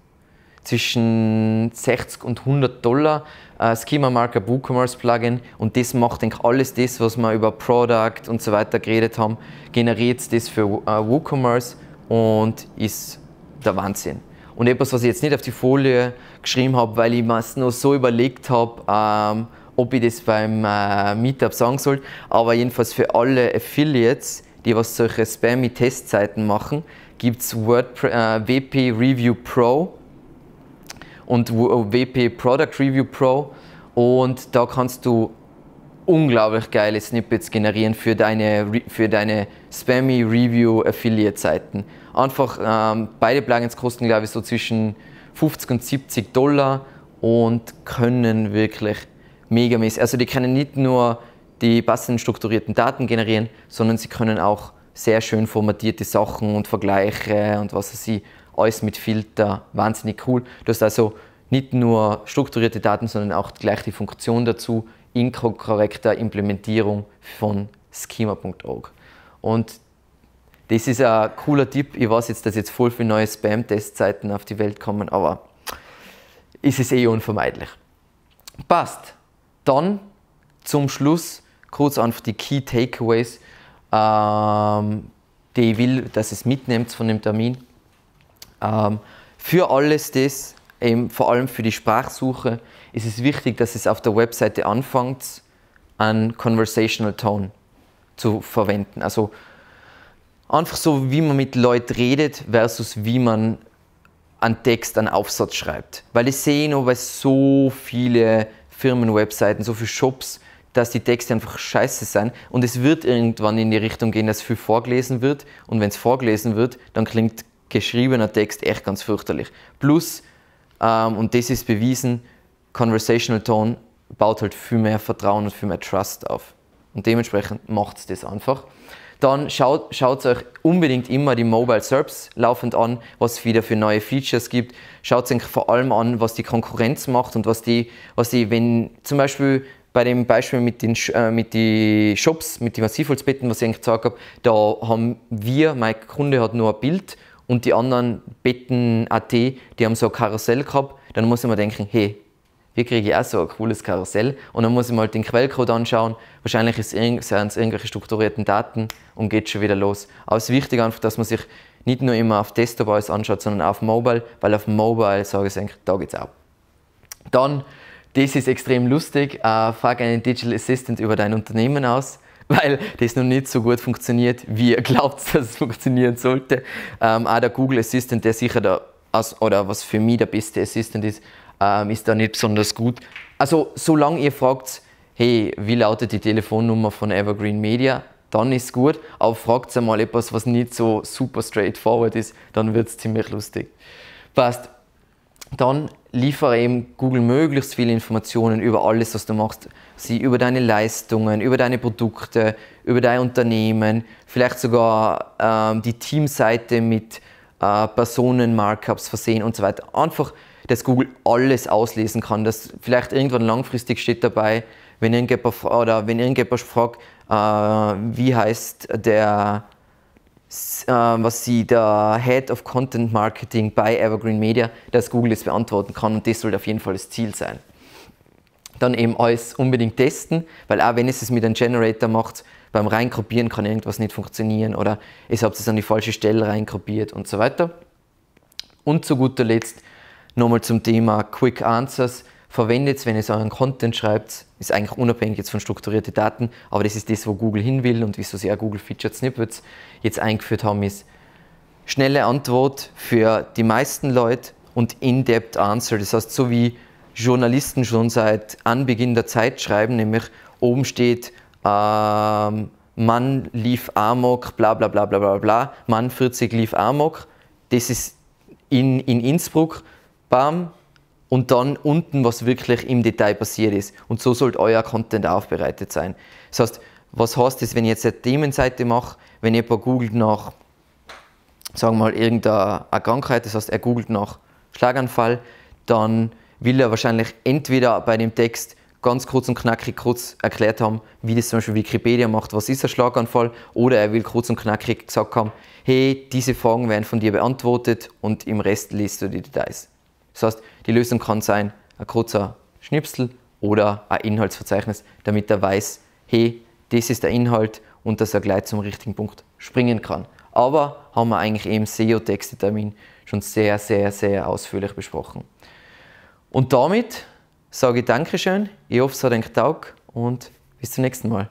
zwischen 60 und 100 Dollar äh, Schema Marker WooCommerce Plugin und das macht denke alles das, was wir über Product und so weiter geredet haben, generiert das für äh, WooCommerce und ist der Wahnsinn. Und etwas, was ich jetzt nicht auf die Folie geschrieben habe, weil ich mir es noch so überlegt habe, ähm, ob ich das beim äh, Meetup sagen soll, aber jedenfalls für alle Affiliates, die was solche spammy testzeiten machen, gibt es äh, WP Review Pro und WP oh, Product Review Pro. Und da kannst du unglaublich geile Snippets generieren für deine, für deine Spammy Review Affiliate Seiten. Einfach ähm, beide Plugins kosten, glaube ich, so zwischen 50 und 70 Dollar und können wirklich megamäßig. Also, die können nicht nur die passenden strukturierten Daten generieren, sondern sie können auch sehr schön formatierte Sachen und Vergleiche und was sie alles mit Filter, wahnsinnig cool. Du hast also nicht nur strukturierte Daten, sondern auch gleich die Funktion dazu in korrekter Implementierung von schema.org. Und das ist ein cooler Tipp. Ich weiß jetzt, dass jetzt voll viele neue spam testzeiten auf die Welt kommen, aber ist es eh unvermeidlich. Passt. Dann zum Schluss kurz einfach die Key Takeaways, ähm, die ich will, dass es mitnimmt von dem Termin. Ähm, für alles das, eben vor allem für die Sprachsuche, ist es wichtig, dass es auf der Webseite anfängt, einen Conversational Tone zu verwenden. Also einfach so, wie man mit Leuten redet versus wie man einen Text, einen Aufsatz schreibt. Weil ich sehe noch bei so viele Firmenwebseiten, so viele Shops, dass die Texte einfach scheiße sind und es wird irgendwann in die Richtung gehen, dass viel vorgelesen wird und wenn es vorgelesen wird, dann klingt geschriebener Text echt ganz fürchterlich. Plus, ähm, und das ist bewiesen, Conversational Tone baut halt viel mehr Vertrauen und viel mehr Trust auf. Und dementsprechend macht es das einfach. Dann schaut, euch unbedingt immer die Mobile Serps laufend an, was es wieder für neue Features gibt. Schaut euch vor allem an, was die Konkurrenz macht und was die, was die wenn zum Beispiel bei dem Beispiel mit den äh, mit die Shops, mit den Massivholzbetten, was ich eigentlich gesagt habe, da haben wir, mein Kunde hat nur ein Bild und die anderen Betten.at, die haben so ein Karussell gehabt, dann muss ich mir denken, hey, wie kriege ich auch so ein cooles Karussell? Und dann muss ich mal halt den Quellcode anschauen. Wahrscheinlich sind es irgendwelche strukturierten Daten und geht schon wieder los. Aber es ist wichtig einfach, dass man sich nicht nur immer auf Desktop alles anschaut, sondern auf Mobile, weil auf Mobile sage ich eigentlich, da geht's auch. Dann, das ist extrem lustig, äh, frag einen Digital Assistant über dein Unternehmen aus weil das noch nicht so gut funktioniert, wie ihr glaubt, dass es funktionieren sollte. Ähm, auch der Google Assistant, der sicher der, oder was für mich der beste Assistant ist, ähm, ist da nicht besonders gut. Also solange ihr fragt, hey, wie lautet die Telefonnummer von Evergreen Media, dann ist es gut, aber fragt einmal etwas, was nicht so super straightforward ist, dann wird es ziemlich lustig. Passt. Dann liefere eben Google möglichst viele Informationen über alles, was du machst. Sie über deine Leistungen, über deine Produkte, über dein Unternehmen, vielleicht sogar ähm, die Teamseite mit äh, personen versehen und so weiter. Einfach, dass Google alles auslesen kann, dass vielleicht irgendwann langfristig steht dabei, wenn irgendjemand, oder wenn irgendjemand fragt, äh, wie heißt der ähm, was sie der Head of Content Marketing bei Evergreen Media, dass Google das beantworten kann und das sollte auf jeden Fall das Ziel sein. Dann eben alles unbedingt testen, weil auch wenn es es mit einem Generator macht, beim Reinkopieren kann irgendwas nicht funktionieren oder ihr habt es an die falsche Stelle reinkopiert und so weiter. Und zu guter Letzt nochmal zum Thema Quick Answers verwendet, wenn ihr euren Content schreibt, ist eigentlich unabhängig jetzt von strukturierten Daten, aber das ist das, wo Google hin will und wieso sie auch Google Featured Snippets jetzt eingeführt haben, ist schnelle Antwort für die meisten Leute und in-depth Answer. Das heißt, so wie Journalisten schon seit Anbeginn der Zeit schreiben, nämlich oben steht, ähm, Mann lief Amok, bla bla bla bla bla bla, Mann 40 lief Amok, das ist in, in Innsbruck, bam, und dann unten, was wirklich im Detail passiert ist. Und so sollte euer Content aufbereitet sein. Das heißt, was heißt das, wenn ich jetzt eine Themenseite mache, wenn jemand googelt nach, sagen wir mal, irgendeiner Krankheit, das heißt, er googelt nach Schlaganfall, dann will er wahrscheinlich entweder bei dem Text ganz kurz und knackig kurz erklärt haben, wie das zum Beispiel Wikipedia macht, was ist ein Schlaganfall, oder er will kurz und knackig gesagt haben, hey, diese Fragen werden von dir beantwortet und im Rest liest du die Details. Das heißt, die Lösung kann sein, ein kurzer Schnipsel oder ein Inhaltsverzeichnis, damit er weiß, hey, das ist der Inhalt und dass er gleich zum richtigen Punkt springen kann. Aber haben wir eigentlich im SEO-Textetermin schon sehr, sehr, sehr ausführlich besprochen. Und damit sage ich Dankeschön, ich hoffe, es hat euch getaugt und bis zum nächsten Mal.